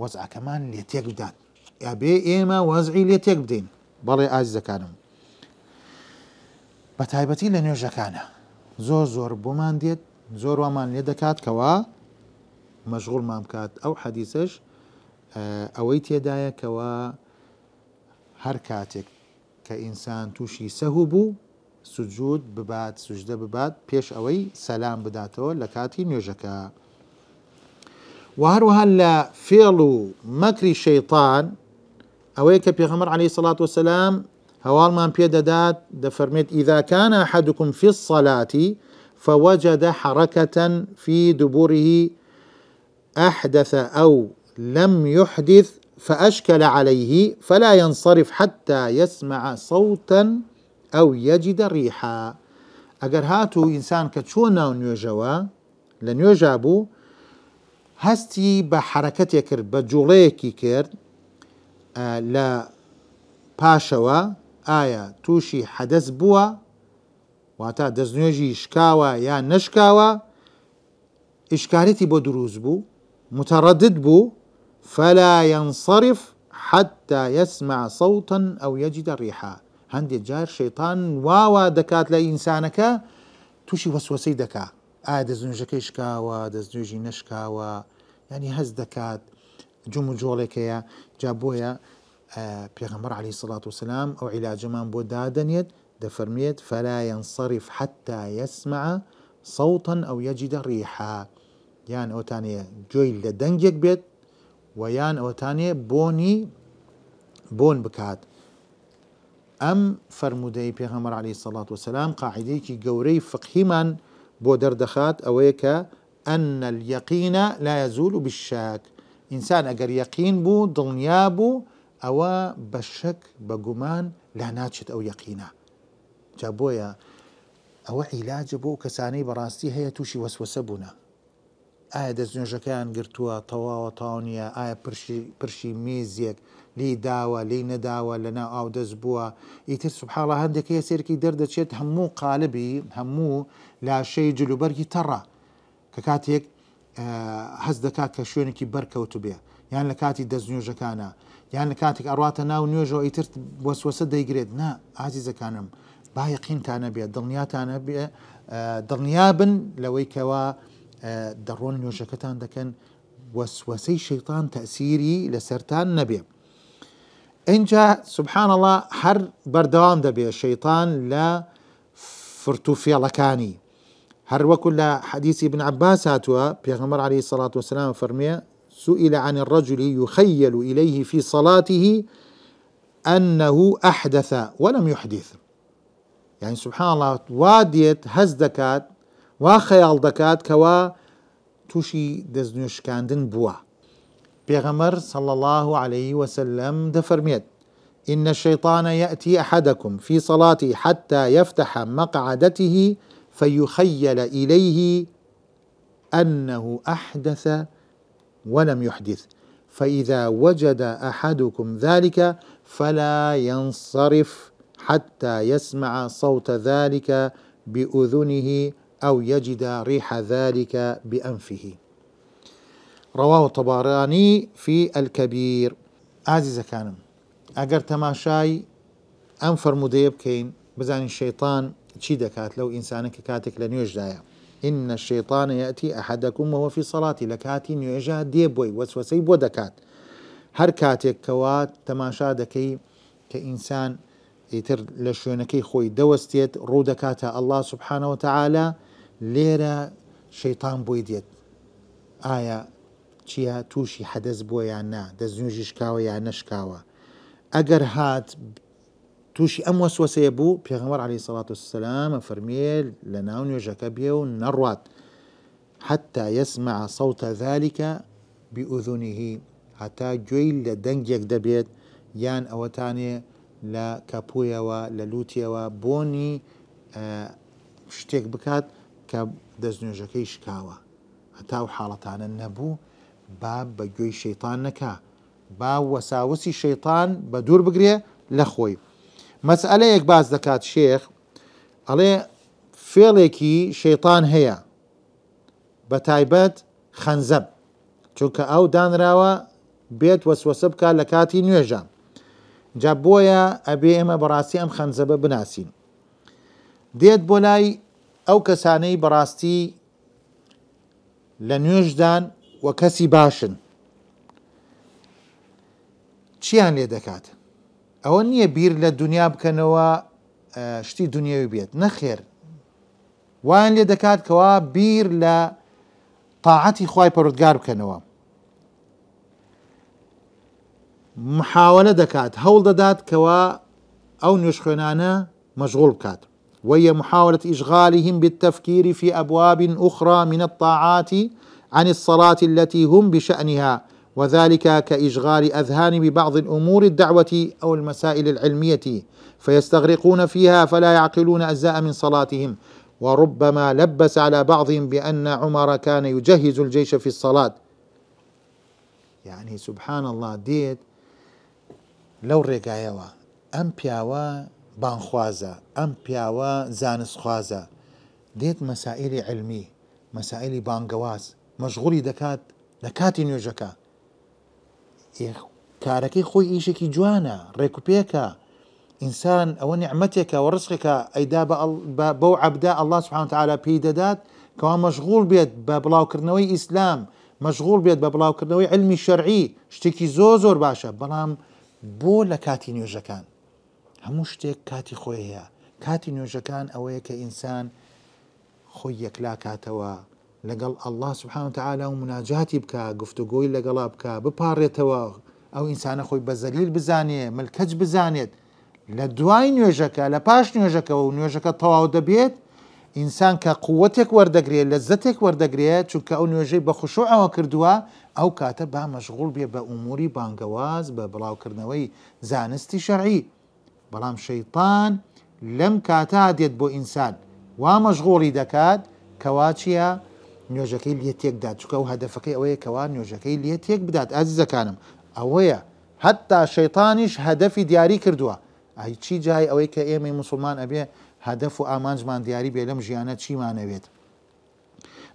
وەزعکەمان لێ تێک بدات یا بێ ئێمە وەزعی لێ تێک بدەین بەڵێ ئازیزەکانم بە تایبەتی لە نوێژەکانە زۆر زۆر بۆمان دێت زۆر وامان لێ دەکات کەەوە مەژغولمان بکات ئەو حەدیسەش ئەوەی تێدایەکەوە هركاتك کاتێک کە ئینسان تووشی سەهوو بوو سجود ببات سوژدە ببات پێش ئەوەی سەسلام بداتەوە لە کاتی نوێژەکە. وهروها لە فێڵ و مەکری شەیطان ئەوەیە کە پێغەمەر عليه سڵات وسلام هەواڵمان پێدەدات اذا كان احدكم في الصلاة فوجد حركة في دبوره أحدث أو لم يحدث فأشكل عليه فلا ينصرف حتى يسمع صوتا أو يجد ريحا أجر هاتو إنسان كتشونا چۆ لن يجابو هستي بحركتي بوو بجوليكي بە آه لا باشوا آية توشي حدث بوا واتا دزنيوجي شكاوا يا نشكاوا ئشکارەتی بۆ دروست بوو متەڕەدت بوو فلا ينصرف حتى يسمع صوتا أو يجد ريحا هەندێ جار شيطان واوا دكات لا انسانك توشي وسوسيدك آه، دەکا ئایا دەستنوێژەکەی شکاوە دەستنوێژی نشكا و يعني هز دكات جم جۆڵێکەیە جابويا بيغمر آه، عليه الصلاه والسلام او ئەو عیلاجمان بۆ دادەنێت دەفەرمێت فلا ينصرف حتى يسمع صوتا أو يجد ريحا يعني أو جۆی جويل دنجك بيت ويان أوتانية بوني بون بكات أم فرمودي بيغمر عليه الصلاة والسلام قاعدي كي قوري فقهما بودر دخات أويك أن اليقين لا يزول بالشاك إنسان أجر يقين بو ضنيابو أو بشك بجمان لا ناتشت أو يقينا جابويا أو علاج بو كساني براستي هي توشي وسوسبنا ئایا دەستنوێژەکەیان گرتووە تەواوە تاونیە ئایا پرشی مێزیەک لی داوە لی نەداوە لەنا ئاو دەست بووە ئیتر سوبحاڵە هەندێکی سێرکی دەردەچێت هەموو قالبی هەموو لاشەی جلوبەرگی تەڕە کە کاتێک هەز دەکات کە شوێنێکی بەرکەوت بێ یان لە کاتی دەستنوێژەکانە یان لە کاتێک ئەڕاتە ناو نوێژەوە ئیتر وەسوەسە دەیگرێت نا ئازی زەکانم با یقینتانە بێ دڵنیاتانە بێ دڵنیا بن لەوەی کەەوە دەڕۆن نوێژەکەتان دەکەن وەسوەسەی شەیتان تەسیری لەسەران نەبێ. ئەجا سبحانەڵە هەر بەردەوام دەبێ شەیتان لە فرتوفێڵەکانی. هەر هر لە حەدیسی بن عباس هاتووە پێغەمەر الصلاة سەڵات وسلام فەرمیێ سئل عن الرجل يخيل إليه في صلاته أنه أحدث ولم يحدث يعني سبحان الله واديت هزدكات وا خەیاڵ دەکات کەوا تووشی دەستنوێشکاندن بووە. پێغەمەر سەڵ الله عليه وسلم دەفەرمێت إن الشيطان يأتي أحدكم في صلاته حتى يفتح مقعدته فيخيل إليه أنه أحدث ولم يحدث فإذا وجد أحدكم ذلك فلا ينصرف حتى يسمع صوت ذلك بأذنه أو يجد ريح ذلك بأنفه رواه الطبراني في الكبير عزيزة كانم أجر تماشاي أنفر مديب كين بزاني الشيطان تشي دكات لو إنسانك كاتك لن نوێژدایە إن الشيطان يأتي أحدكم وهو في صلاة لكاتي نيجا ديبوي وسوسي بودكات هر كاتك كوات تماشا دكي كإنسان يتر لشونكي خوي دوستيت رودكاتا الله سبحانه وتعالى لێرە شەیتان بۆی دێت ئایا چییە تووشی حەدەز بۆ یان نا دەستنوێژیشکاوە یان نشکاوە ئەگەر هات تووشی ئەم وەسوسەیە بوو پێغمەر علی سەڵات و سلام فەرمیل لە ناو نوێژەکە بێ و نەڕات حتا يسمع صوت ذلك بأذنه هەتا گوێی لە دەنگێک دەبێت یان ئەوەتانێ لە کەپویەوە لە لووتیەوە بۆنی شتێک بکات کە دەستنوێژەکەی شکاوە هەتاو حاڵەتانە نەبوو با بە گوێی شەیتان نەکا با وەساوسی شەیتان بە دوور بگرێ لە خۆی مەسئلەیەک باز دەکات شێخ ئەڵێ فێڵێکی شەیتان هەیە بە تایبەت خەنزەب چونکە ئەو دانراوە بێت وەسوەسە بکە لە کاتی نوێژە جا بۆیە ئەبێ ئێمە بەڕاستی ئەم خەنزەبە بناسیین دێت بۆ لای ئەو کەسانەی بەڕاستی لە نوێژدان وە کەسی باشن چیان لێ دەکات ئەوە نییە بیر لە دنیا بکەنەوە شتی دنیاوی بێت نەخێر وان لێ دەکات کەوا بیر لە تاعەتی خی پەرودگار بکەنەوە محاولە دەکات هەوڵ دەدات کەوا ئەو نوێش خوێنانە مەژغۆڵ بکات وهي محاوله اشغالهم بالتفكير في ابواب اخرى من الطاعات عن الصلاه التي هم بشانها وذلك كاشغال اذهان ببعض الامور الدعوه او المسائل العلميه فيستغرقون فيها فلا يعقلون اجزاء من صلاتهم وربما لبس على بعضهم بان عمر كان يجهز الجيش في الصلاه يعني سبحان الله ديت لو رقايوا ام بياوا بانخوازە ئەم پیاوە زانستخوازە دێت مەسائللی علمی مەسائللی بانگەواز مەشغولی دەکات لە کاتی نوێژەکە کارەکەی خۆی ئیشێکی جوانە ڕێکوپێکە ئینسان ئەوە نیعممەتێکە و ڕسخێکە ئەیدا بەو عبدا ئەله سبحانتەعالا پێی دەدات کەوا مەشغول بێت بە بڵاوکردنەوەی ئیسلام مەشغول بێت بە بڵاوکردنەوەی علمی شەرعی شتێکی زۆ زۆر باشە بەڵام بۆ لە کاتی نوێژەکان هەموو شتێک کاتی خۆی هەیە کاتی نوێژەکان ئەوەیە کە ئینسان خۆی یەکلا کاتەوە لەگەڵ ئەله سبحانتەعالا و مناجاتی بکە گفتوگۆی لەگەڵا بکە بپارڕێتەوە ئەو ئینسانە خۆی بە زەلیل بزانێ ملکەج بزانێت لە دوای نوێژەکە لە پاش نوێژەکەەوە و نوێژەکە تەواو دەبێت ئینسان کە قوتێک وەردەگرێت لە زەتێک وەردەگرێت چونکە ئەو نوێژەی بە خوشو ئەوە کردووە ئەو کاتە با مەشغول بێ بە ئوموری بانگەواز بە بڵاوکردنەوەی زانستی شەڕی بەڵام شەیتان لەم کاتا دێت بۆ ئینسان وا مەژغۆڵی دەکات کەوا چییە نوێژەکەی لێ تێکدا چکە و هەدفەکەی ئەوەیە کەوا نوێژەکەی لێ تێک بدات ئازیزەکانم ئەوەیە هەتتا شەیتانیش هەدەفی دیاری کردووە ئای چی جای ئەوەی کە ئێمەی مسلمان ئەبێ هەدەف و ئامانجمان دیاری بێ لەم ژیانە چیمانەوێت.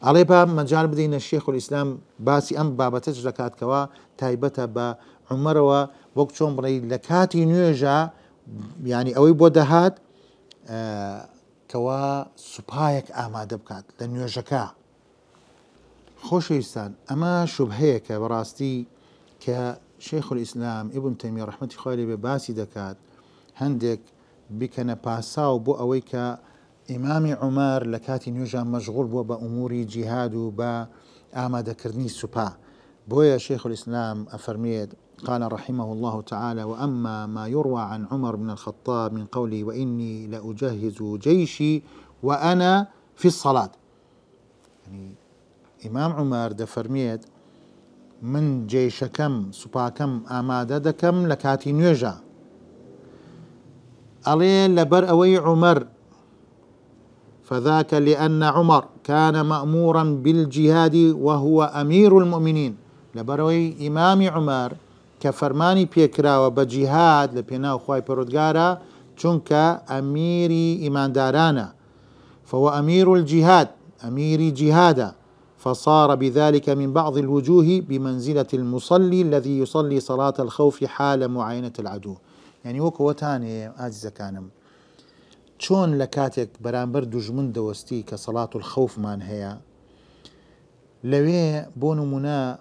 ئەڵێ با مەجار بدەینە شێخ ئیسلام باسی ئەم بابەتەش دەکاتکەوە تایبەتە بە عمەرەوە وەک چۆن بڕی لە کاتی نوێژە ینی ئەوەی بۆ دەهات کەوا سوپایەک ئامادە بکات لە نوێژەکە خۆشەویستان ئەمە شوبهەیە کە بەڕاستی کە شێخ ئیسلام ئیبن تەمی ڕحمەتی خۆی بێ باسی دەکات هەندێک بکەنە پاساو بۆ ئەوەی کە ئیمامی عمەر لە کاتی نوێژان مەژغول بووە بە ئوموری جیهاد و بە ئامادەکردنی سوپا بۆیە شێخ ئیسلام ئەفەرمێت قال رحمه الله تعالى واما ما يروى عن عمر بن الخطاب من قوله واني لاجهز جيشي وانا في الصلاه يعني امام عمر دفرميت من جيشكم سبا كم أمادة كم لكاتي نيجا ألي لبر أوي عمر فذاك لأن عمر كان مأمورا بالجهاد وهو أمير المؤمنين لبروي إمام عمر فرمانی فەرمانی پێکراوە با جیهاد لە پێناو خی پەرۆودگارە چونکە ئەمیری ئیماندارانە فهو أمير الجهاد امیری جهادا فصار بذلك من بعض الوجوه بمنزلة المصلي الذي يصلي صلاة الخوف حال معاينة العدو يعني وكو تاني عزيزة كانم چون لكاتك برامبر دجمن دوستي كصلاة الخوف مان هي لوي بونو منا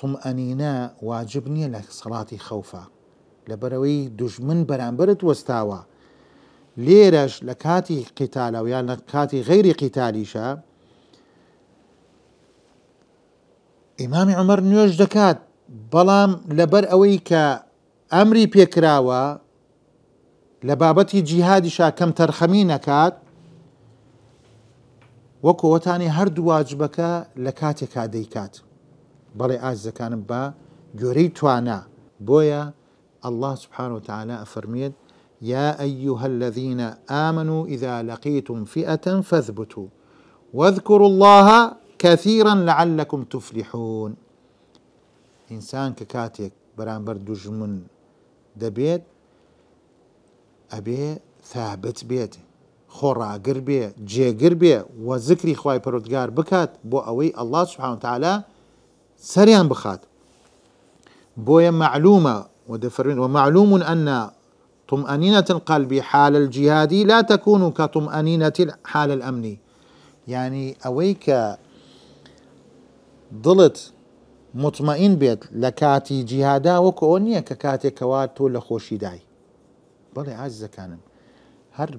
تومئەنینە واجب نییە لە سەڵاتی خەوفە لە بەرەوەی دوژمن بەرامبرت وەستاوە لێرەش لە کاتی قیتالەوە یان لە کاتی غەیری قیتالیشە ئیمامی عمر نوێژ دەکات بەڵام لەبەر ئەوەی کە ئەمری پێکراوە لە بابەتی جیهادیشا کەم تەرخەمی نەکات وەکوەتانی هەردوو واجبەکە لە کاتێکا دەیکات بەڵێ ئازەکانم با گوێرەی توانە الله سبحانه وتعالى فرميت يا أيها الذين آمنوا إذا لقيتم فئة فاثبتوا واذكروا الله كثيرا لعلكم تفلحون إنسان ككاتيك برامبر دجمن دبيت أبي ثابت بيت خورا قربية جي قربية وذكري خواي خی بكات بو أوي الله سبحانه وتعالى سريان بخات بويا معلومة ومعلوم أن طمأنينة القلب حال الجهاد لا تكون كطمأنينة حال الأمن يعني أويك ضلت مطمئن بيت لكاتي جهادا جیهادا ككاتي كواتو لخوشي داي بلي تۆ لە هر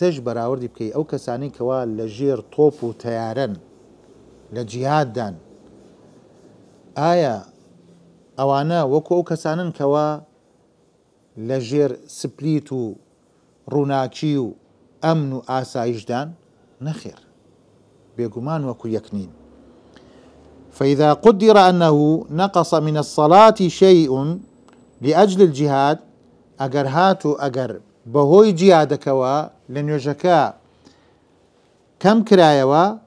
دای بەڵێ بكي أو كساني كوال لجير ئەو تيارن لجهاد دان آیا آية ئەوانە وەکو ئەو کەسانن کەەوە لە ژێر سپلیت و ڕووناچی و ئەمن و ئاسایشدان نەخێر بێگومان وەکو یەکنین فإذا قدر أنه نقص من الصلاة شيء لأجل الجهاد أجر هاتو بهوي جهادك و لن يجكا كم كرايوا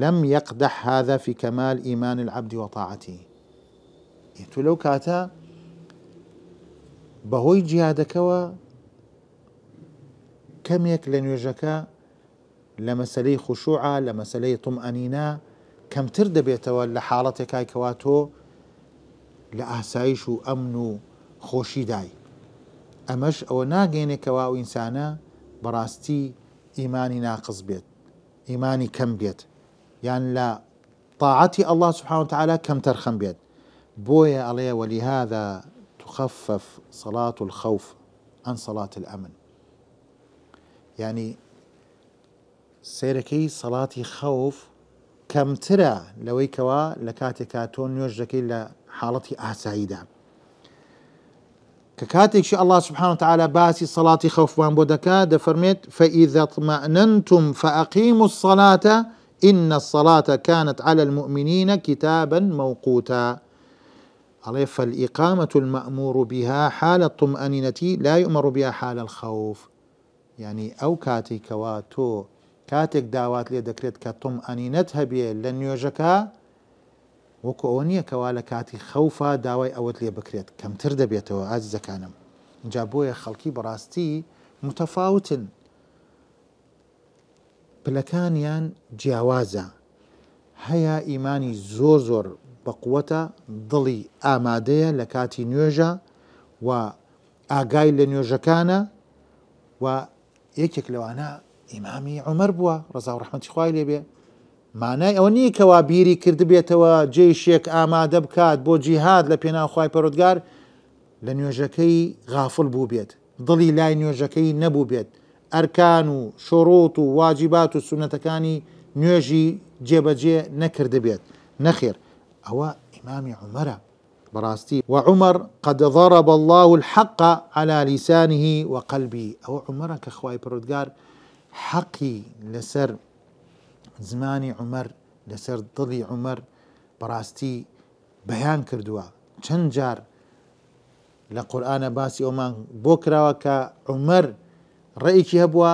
لم يقدح هذا في كمال إيمان العبد وطاعته تو لو كاتا بهوي جهادك و كم يك لن مەسلەی خوشوعە لە مەسلەی تمئەنینا کەمتر دەبێتەوە لە حاڵەتێکای کەوا تۆ لە ئاسایش و ئەمن و خۆشی دای ئەمەش ئەوە ناگەێنێکەوە و ئینسانە بەڕاستی ناقص بيت إيماني كم بيت يعني لا طاعتي الله سبحانه وتعالى كم ترخم بيد بويا عليه ولهذا تخفف صلاة الخوف عن صلاة الأمن يعني سيركي سەڵاتی خوف كم ترى کەوا لكاتك کاتێکا تۆ حالتي لە ككاتك ئاساییدا. کە سبحانه وتعالى باسي صلاة خوف وان بودكا دفرميت فإذا اطمأننتم فأقيموا الصلاة إن الصلاة كانت على المؤمنين كتابا موقوتا فالإقامة المأمور بها حال الطمأنينة لا يؤمر بها حال الخوف يعني أو كاتي كواتو كاتك داوات لي دەکرێت كطمأنينة تۆم لن يوجكا لە كوالا كاتي خوفا داوي أوت لي خەوفا كم ئەوت لێ بکرێت کەمتر دەبێتەوە خلقي اینجا بۆیە پلەکانیان جیاوازە هەیە ئیمانی زۆر زۆر بەقوەتە دڵی ئامادەیە لە کاتی نوێژە و ئاگای لە نوێژەکانە و یەکێک لەوانە ئیمامی عمر بووە ڕزا و ڕحمەتی خوای لێبێ مانای ئەو نییە کەوا بیری کرد بێتەوە جێشێک ئامادە بکات بۆ جیهاد لە پێناخوای پەرۆودگار لە نوێژەکەی غافل بوو بێت دڵی لای نوێژەکەی نەبوو بێت ئەرکان و شۆڕۆت و واجیبات و سونەتەکانی نوێژی جێبەجێ نخير نەخێر ئەوە ئیمامی عمەرە بەڕاستی وعمر قد ضرب الله الحق على لسانه وقلبي أو عمر كخواي برودقار حقي لسر زماني عمر لسر ضلي عمر براستي بيان كردوا چند جار لقرآن باسي أمان بوكرا وكا عمر ڕێیکی هەبووە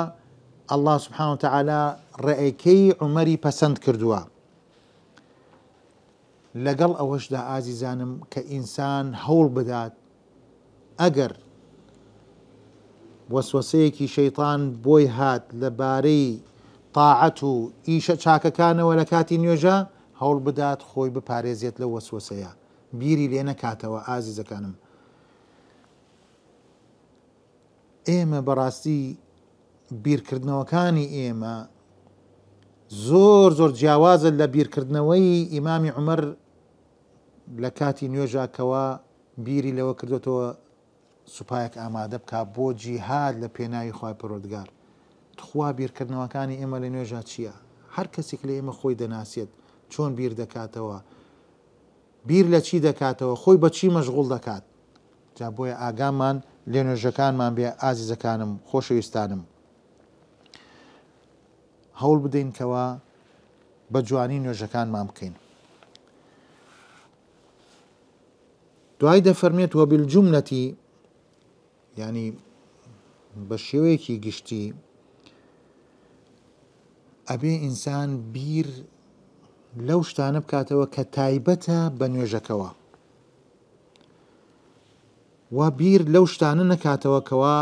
ئەله سبحان تەعالا ڕێیکەی عمەری پەسەند کردووە لەگەڵ ئەوەشدا ئازیزانم کە ئینسان هەوڵ بدات ئەگەر وەسوسەیەکی شەیطان بۆی هات لەبارەی تاعەت و ئیشە چاکەکانەوە لە کاتی نوێژە هەوڵ بدات خۆی بپارێزێت لە وەسوسەیە بیری لێ نەکاتەوە ئازیزەکانم ئێمە بەڕاستی بیرکردنەوەکانی ئێمە زۆر زۆر جیاوازە لە بیرکردنەوەی ئیمامی عمەر لە کاتی نوێژاکەوە بیری لەوە کردوێتەوە سوپایەک ئامادە بک بۆ جیهاد لە پێناوی خی پرۆدگار تخوا بیرکردنەوەکانی ئێمە لە نوێژا چییە؟ هەر کەسێک لە ئێمە خۆی دەناسێت چۆن بیر دەکاتەوە بیر لە چی دەکاتەوە خۆی بە چی مەشغول دەکات جا بۆیە ئاگامان لێنێژەکانمان بێ ئازیزەکانم خۆشەویستانم هەوڵ بدەینکەوە بە جوانی نوێژەکانمان بکەین. دوای دەفەرمێت وە بالجملەتی ینی بە شێوەیەکی گشتی ئەبێ ئینسان بیر لەو شتانە بکاتەوە کە تایبەتە بە نوێژەکەەوە. و بیر لەو شتانە نەکاتەوە کەوا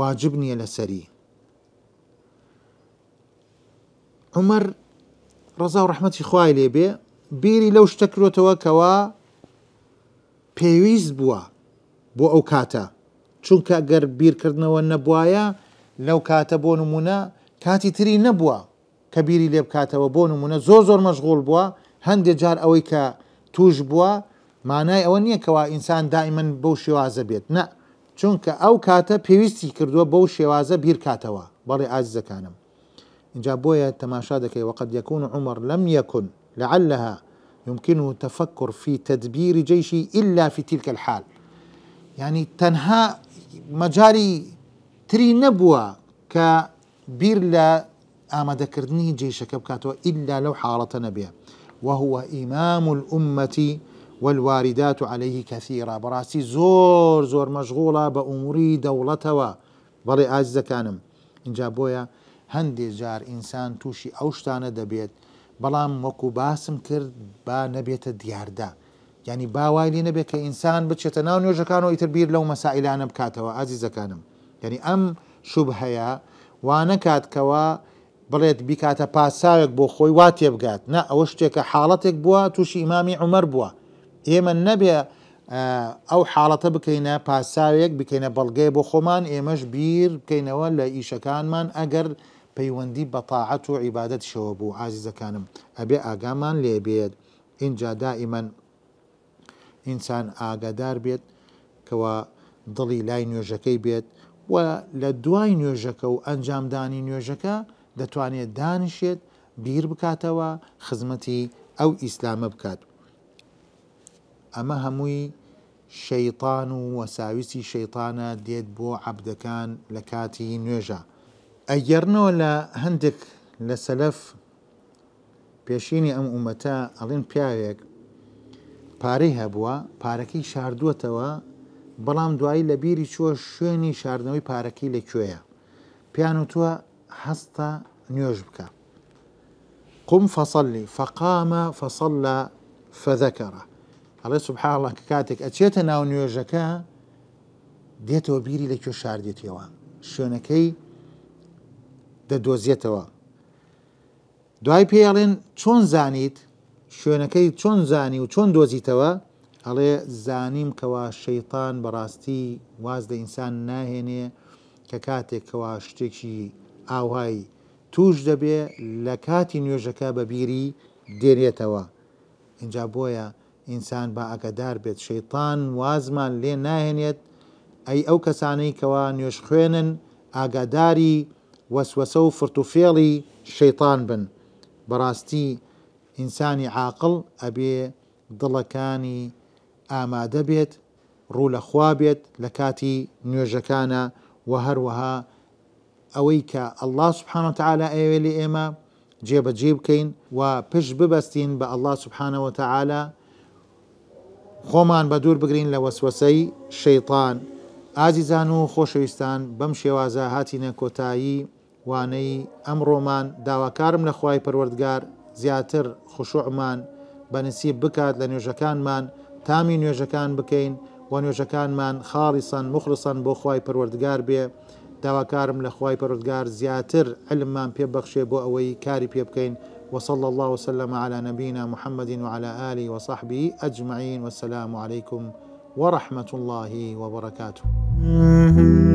واجب نییە لەسەری عمەر ڕزا و ڕحمەتی خوای لێبێ بیری لەو شتەکرۆتەوە کەوا پێویست بووە بۆ ئەو کاتە چونکە گەر بیرکردنەوە نەبواە لەو کاتە بۆ نمونە کاتی تری نەبووە کە بیری لێ بکاتەوە بۆ نمونە زۆ زۆر مەشغۆڵ بووە هەندێک جار ئەوەی کە توش بووە مانای إنسان دائما کەوا ئینسان دائیمەن بەو شێوازە بێت نە چونکە ئەو کاتە پێویستی بير بەو شێوازە بیرکاتەوە بەڵێ ئازیزەکانم اینجا بۆیە تەماشا دەکەی وقد يكون عمر لم يكن لعلها يمكنه تفكر في تدبير جيشه إلا في تلك الحال يعني تنها مجاري تري نبوة كبير لا ذكرني جيشك بكاتوا إلا لو حاڵەتە نبيه وهو إمام الأمة والواردات عليه كثيرا بەڕاستی زۆر زۆر مەشغوڵە بە ئوموری دەوڵەتەوە بەڵێ ئازدەکانم اینجا بۆیە هەندێک جار ئینسان تووشی ئەو شتانە دەبێت بەڵام وەکو باسم کرد با نەبێتە دیاردا ینی باوای لێ نەبێت کە ئینسان بچێتە ناو نوێژەکانەوە ئیتربیر لەو مەسائلانە بکاتەوە ئازیزەکانم ینی ئەم شوب هەیە وانەکاتکەوە بڵێت بیکاتە پاساوێک بۆ خۆی وا تێبگات نە ئەوە شتێکە حاڵەتێک بووە تووشی ئیمامی عمەر بووە ئێمە نەبێ ئەو حاڵەتە بکەینە پاساوێک بکەینە بەڵگەی بۆ خۆمان ئێمەش بیر بکەینەوە لە ئیشەکانمان ئەگەر پەیوەندی بەتاعەت و عیبادت شەوە بوو عزیزەکانم ئەبێ ئاگامان لێبێت اینجا دائیمەن ئینسان ئاگادار بێت کەەوە دڵی لای نوێژەکەی بێت و لە دوای نوێژەکە و ئەنجامدانی نوێژەکە دەتوانێت دانیشێت بیر بکاتەوە خزمەتی ئەو ئیسلامە بکات. ئەمە هەمووی شەیطان و وەساویسی شەیطانە دێت بۆ عبدەکان لە کاتی نوێژە ئەگەرنەوە لە هەندێک لە سەلف پێشینی ئەم ئومەتە ئەڵین پیاوێک پارەی هەبووە پارەکەی شاردووەتەوە بەڵام دوایی لە بیری چوە شوێنی شاردنەوەی پارەکەی لەکوێیە پیان وتووە هەستە نوێژ بکە قم فەسەلی فەقامە فەسەل لە فەذەکەرە ئەڵێ سوبحاڵە کە کاتێک ئەچێتە ناو نوێژەکە دێتەوە بیری لە کوێ شار دێتەوە شوێنەکەی دەدۆزیێتەوە دوای پێڵێن چۆن زانیت شوێنەکەی چۆن زانی و چۆن دۆزیتەوە ئەڵێ زانیم کەوا شەیتان بەڕاستی واز لە ئینسان ناهێنێ کە کاتێکەوە شتێکی ئاوایی توش دەبێ لە کاتی نوێژەکە بە بیری دێنێتەوە اینجا بۆیە ئینسان بە ئەگەدار بێت شەیتان وازمان لێ ناهێنێت ئەی ئەو کەسانەی کەوا نوێش خوێنن ئاگاداری وەسوەسە و فرتوفێڵی شەیتان بن بەڕاستی ئینسانی عاقل ئەبێ دڵەکانی ئامادە بێت ڕوو لەخوا بێت لە کاتی نوێژەکانە و هەروەها ئەوەی کە ئەله سبحانەتەعاالە ئەوێ لە ئێمە جێبەجێ بکەین و پشت ببەستین بە ئەله سبحانەوە تەعاالە خۆمان بە دوور بگرین لە وەسوسەی شەیطان ئازیزان و خۆشەویستان بەم شێوازە هاتیینە کۆتایی وانەی ئەمڕۆمان داواکارم لە خی پەروەردگار زیاتر خوشوعمان بە نسیب بکات لە نوێژەکانمان تامی نوێژەکان بکەین و نوێژەکانمان خاڵیسان مخلصن بۆ خی پەروەردگار بێ داواکارم لە خی پەروەردگار زیاتر علممان پێبەخشێ بۆ ئەوەی کاری پێ بکەین وصلى الله وسلم على نبينا محمد وعلى اله وصحبه اجمعين والسلام عليكم ورحمه الله وبركاته.